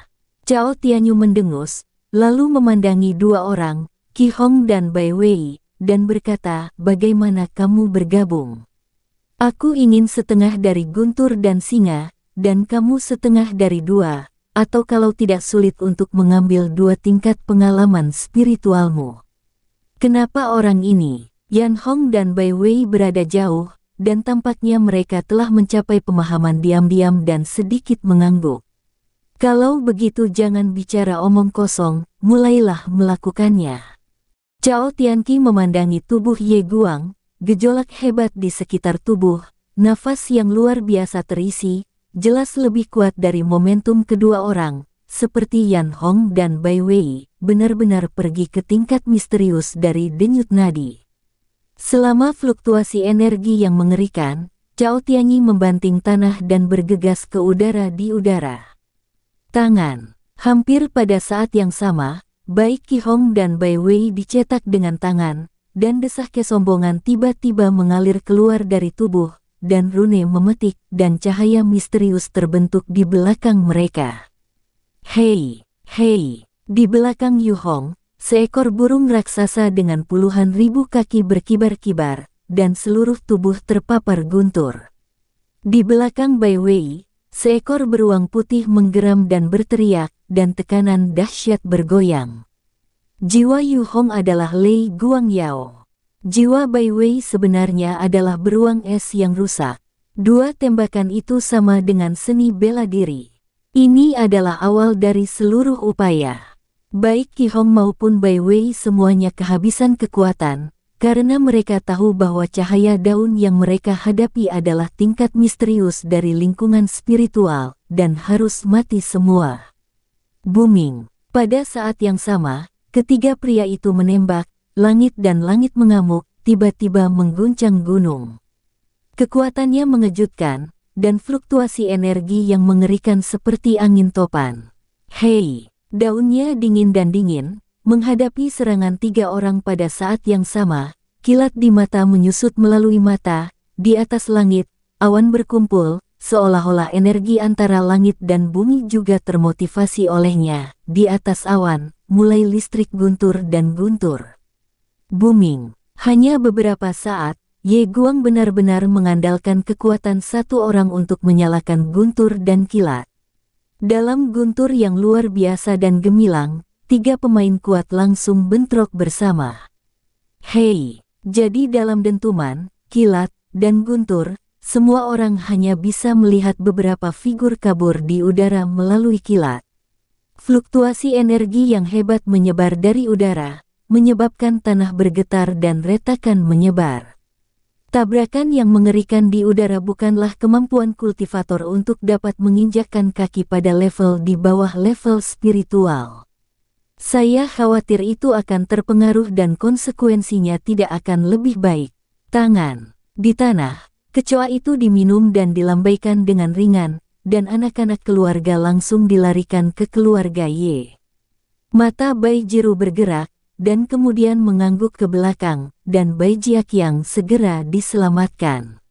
Cao Tianyu mendengus, lalu memandangi dua orang, Ki Hong dan Bai Wei, dan berkata, bagaimana kamu bergabung? Aku ingin setengah dari guntur dan singa, dan kamu setengah dari dua, atau kalau tidak sulit untuk mengambil dua tingkat pengalaman spiritualmu. Kenapa orang ini, Yan Hong dan Bai Wei berada jauh, dan tampaknya mereka telah mencapai pemahaman diam-diam dan sedikit mengangguk. Kalau begitu jangan bicara omong kosong, mulailah melakukannya. Cao Tianqi memandangi tubuh Ye Guang, gejolak hebat di sekitar tubuh, nafas yang luar biasa terisi, jelas lebih kuat dari momentum kedua orang, seperti Yan Hong dan Bai Wei, benar-benar pergi ke tingkat misterius dari denyut nadi. Selama fluktuasi energi yang mengerikan, Cao Tianyi membanting tanah dan bergegas ke udara di udara. Tangan, hampir pada saat yang sama, Baik Ki Hong dan Bai Wei dicetak dengan tangan, dan desah kesombongan tiba-tiba mengalir keluar dari tubuh, dan Rune memetik dan cahaya misterius terbentuk di belakang mereka. Hei, hei, di belakang Yu Hong, seekor burung raksasa dengan puluhan ribu kaki berkibar-kibar, dan seluruh tubuh terpapar guntur. Di belakang Bai Wei, seekor beruang putih menggeram dan berteriak, dan tekanan dahsyat bergoyang. Jiwa Yu Hong adalah Lei Guangyao. Jiwa Bai Wei sebenarnya adalah beruang es yang rusak. Dua tembakan itu sama dengan seni bela diri. Ini adalah awal dari seluruh upaya. Baik Ki Hong maupun Bai Wei semuanya kehabisan kekuatan, karena mereka tahu bahwa cahaya daun yang mereka hadapi adalah tingkat misterius dari lingkungan spiritual, dan harus mati semua booming. Pada saat yang sama, ketiga pria itu menembak, langit dan langit mengamuk, tiba-tiba mengguncang gunung. Kekuatannya mengejutkan, dan fluktuasi energi yang mengerikan seperti angin topan. Hei, daunnya dingin dan dingin, menghadapi serangan tiga orang pada saat yang sama, kilat di mata menyusut melalui mata, di atas langit, awan berkumpul, seolah-olah energi antara langit dan bumi juga termotivasi olehnya, di atas awan, mulai listrik guntur dan guntur. Booming. Hanya beberapa saat, Ye Guang benar-benar mengandalkan kekuatan satu orang untuk menyalakan guntur dan kilat. Dalam guntur yang luar biasa dan gemilang, tiga pemain kuat langsung bentrok bersama. Hei, jadi dalam dentuman, kilat, dan guntur, semua orang hanya bisa melihat beberapa figur kabur di udara melalui kilat. Fluktuasi energi yang hebat menyebar dari udara, menyebabkan tanah bergetar dan retakan menyebar. Tabrakan yang mengerikan di udara bukanlah kemampuan kultivator untuk dapat menginjakkan kaki pada level di bawah level spiritual. Saya khawatir itu akan terpengaruh dan konsekuensinya tidak akan lebih baik. Tangan di tanah Kecoa itu diminum dan dilambaikan dengan ringan, dan anak-anak keluarga langsung dilarikan ke keluarga Ye. Mata Bai Jiru bergerak, dan kemudian mengangguk ke belakang, dan Bai Jiakyang segera diselamatkan.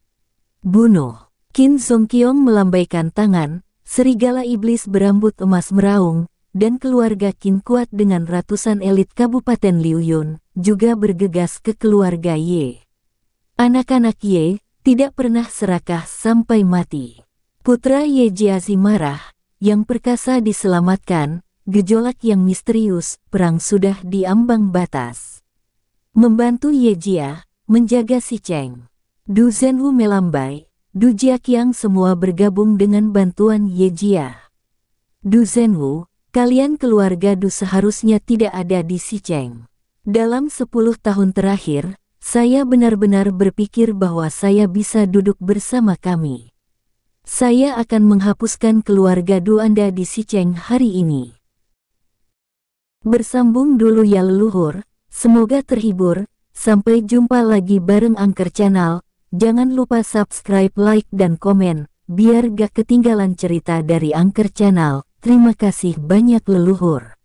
Bunuh. Qin Songkyong melambaikan tangan, serigala iblis berambut emas meraung, dan keluarga Qin kuat dengan ratusan elit Kabupaten Liuyun, juga bergegas ke keluarga Ye. Anak-anak Ye, tidak pernah serakah sampai mati. Putra Ye Yejiasi marah, yang perkasa diselamatkan, gejolak yang misterius, perang sudah diambang batas. Membantu Ye Jia menjaga si Cheng. Du Zhenhu melambai, Du Jiaqiang semua bergabung dengan bantuan Ye Jia. Du Zhenhu, kalian keluarga Du seharusnya tidak ada di si Cheng. Dalam 10 tahun terakhir, saya benar-benar berpikir bahwa saya bisa duduk bersama kami. Saya akan menghapuskan keluarga Du Anda di Sicheng hari ini. Bersambung dulu ya leluhur, semoga terhibur, sampai jumpa lagi bareng Angker Channel, jangan lupa subscribe, like, dan komen, biar gak ketinggalan cerita dari Angker Channel. Terima kasih banyak leluhur.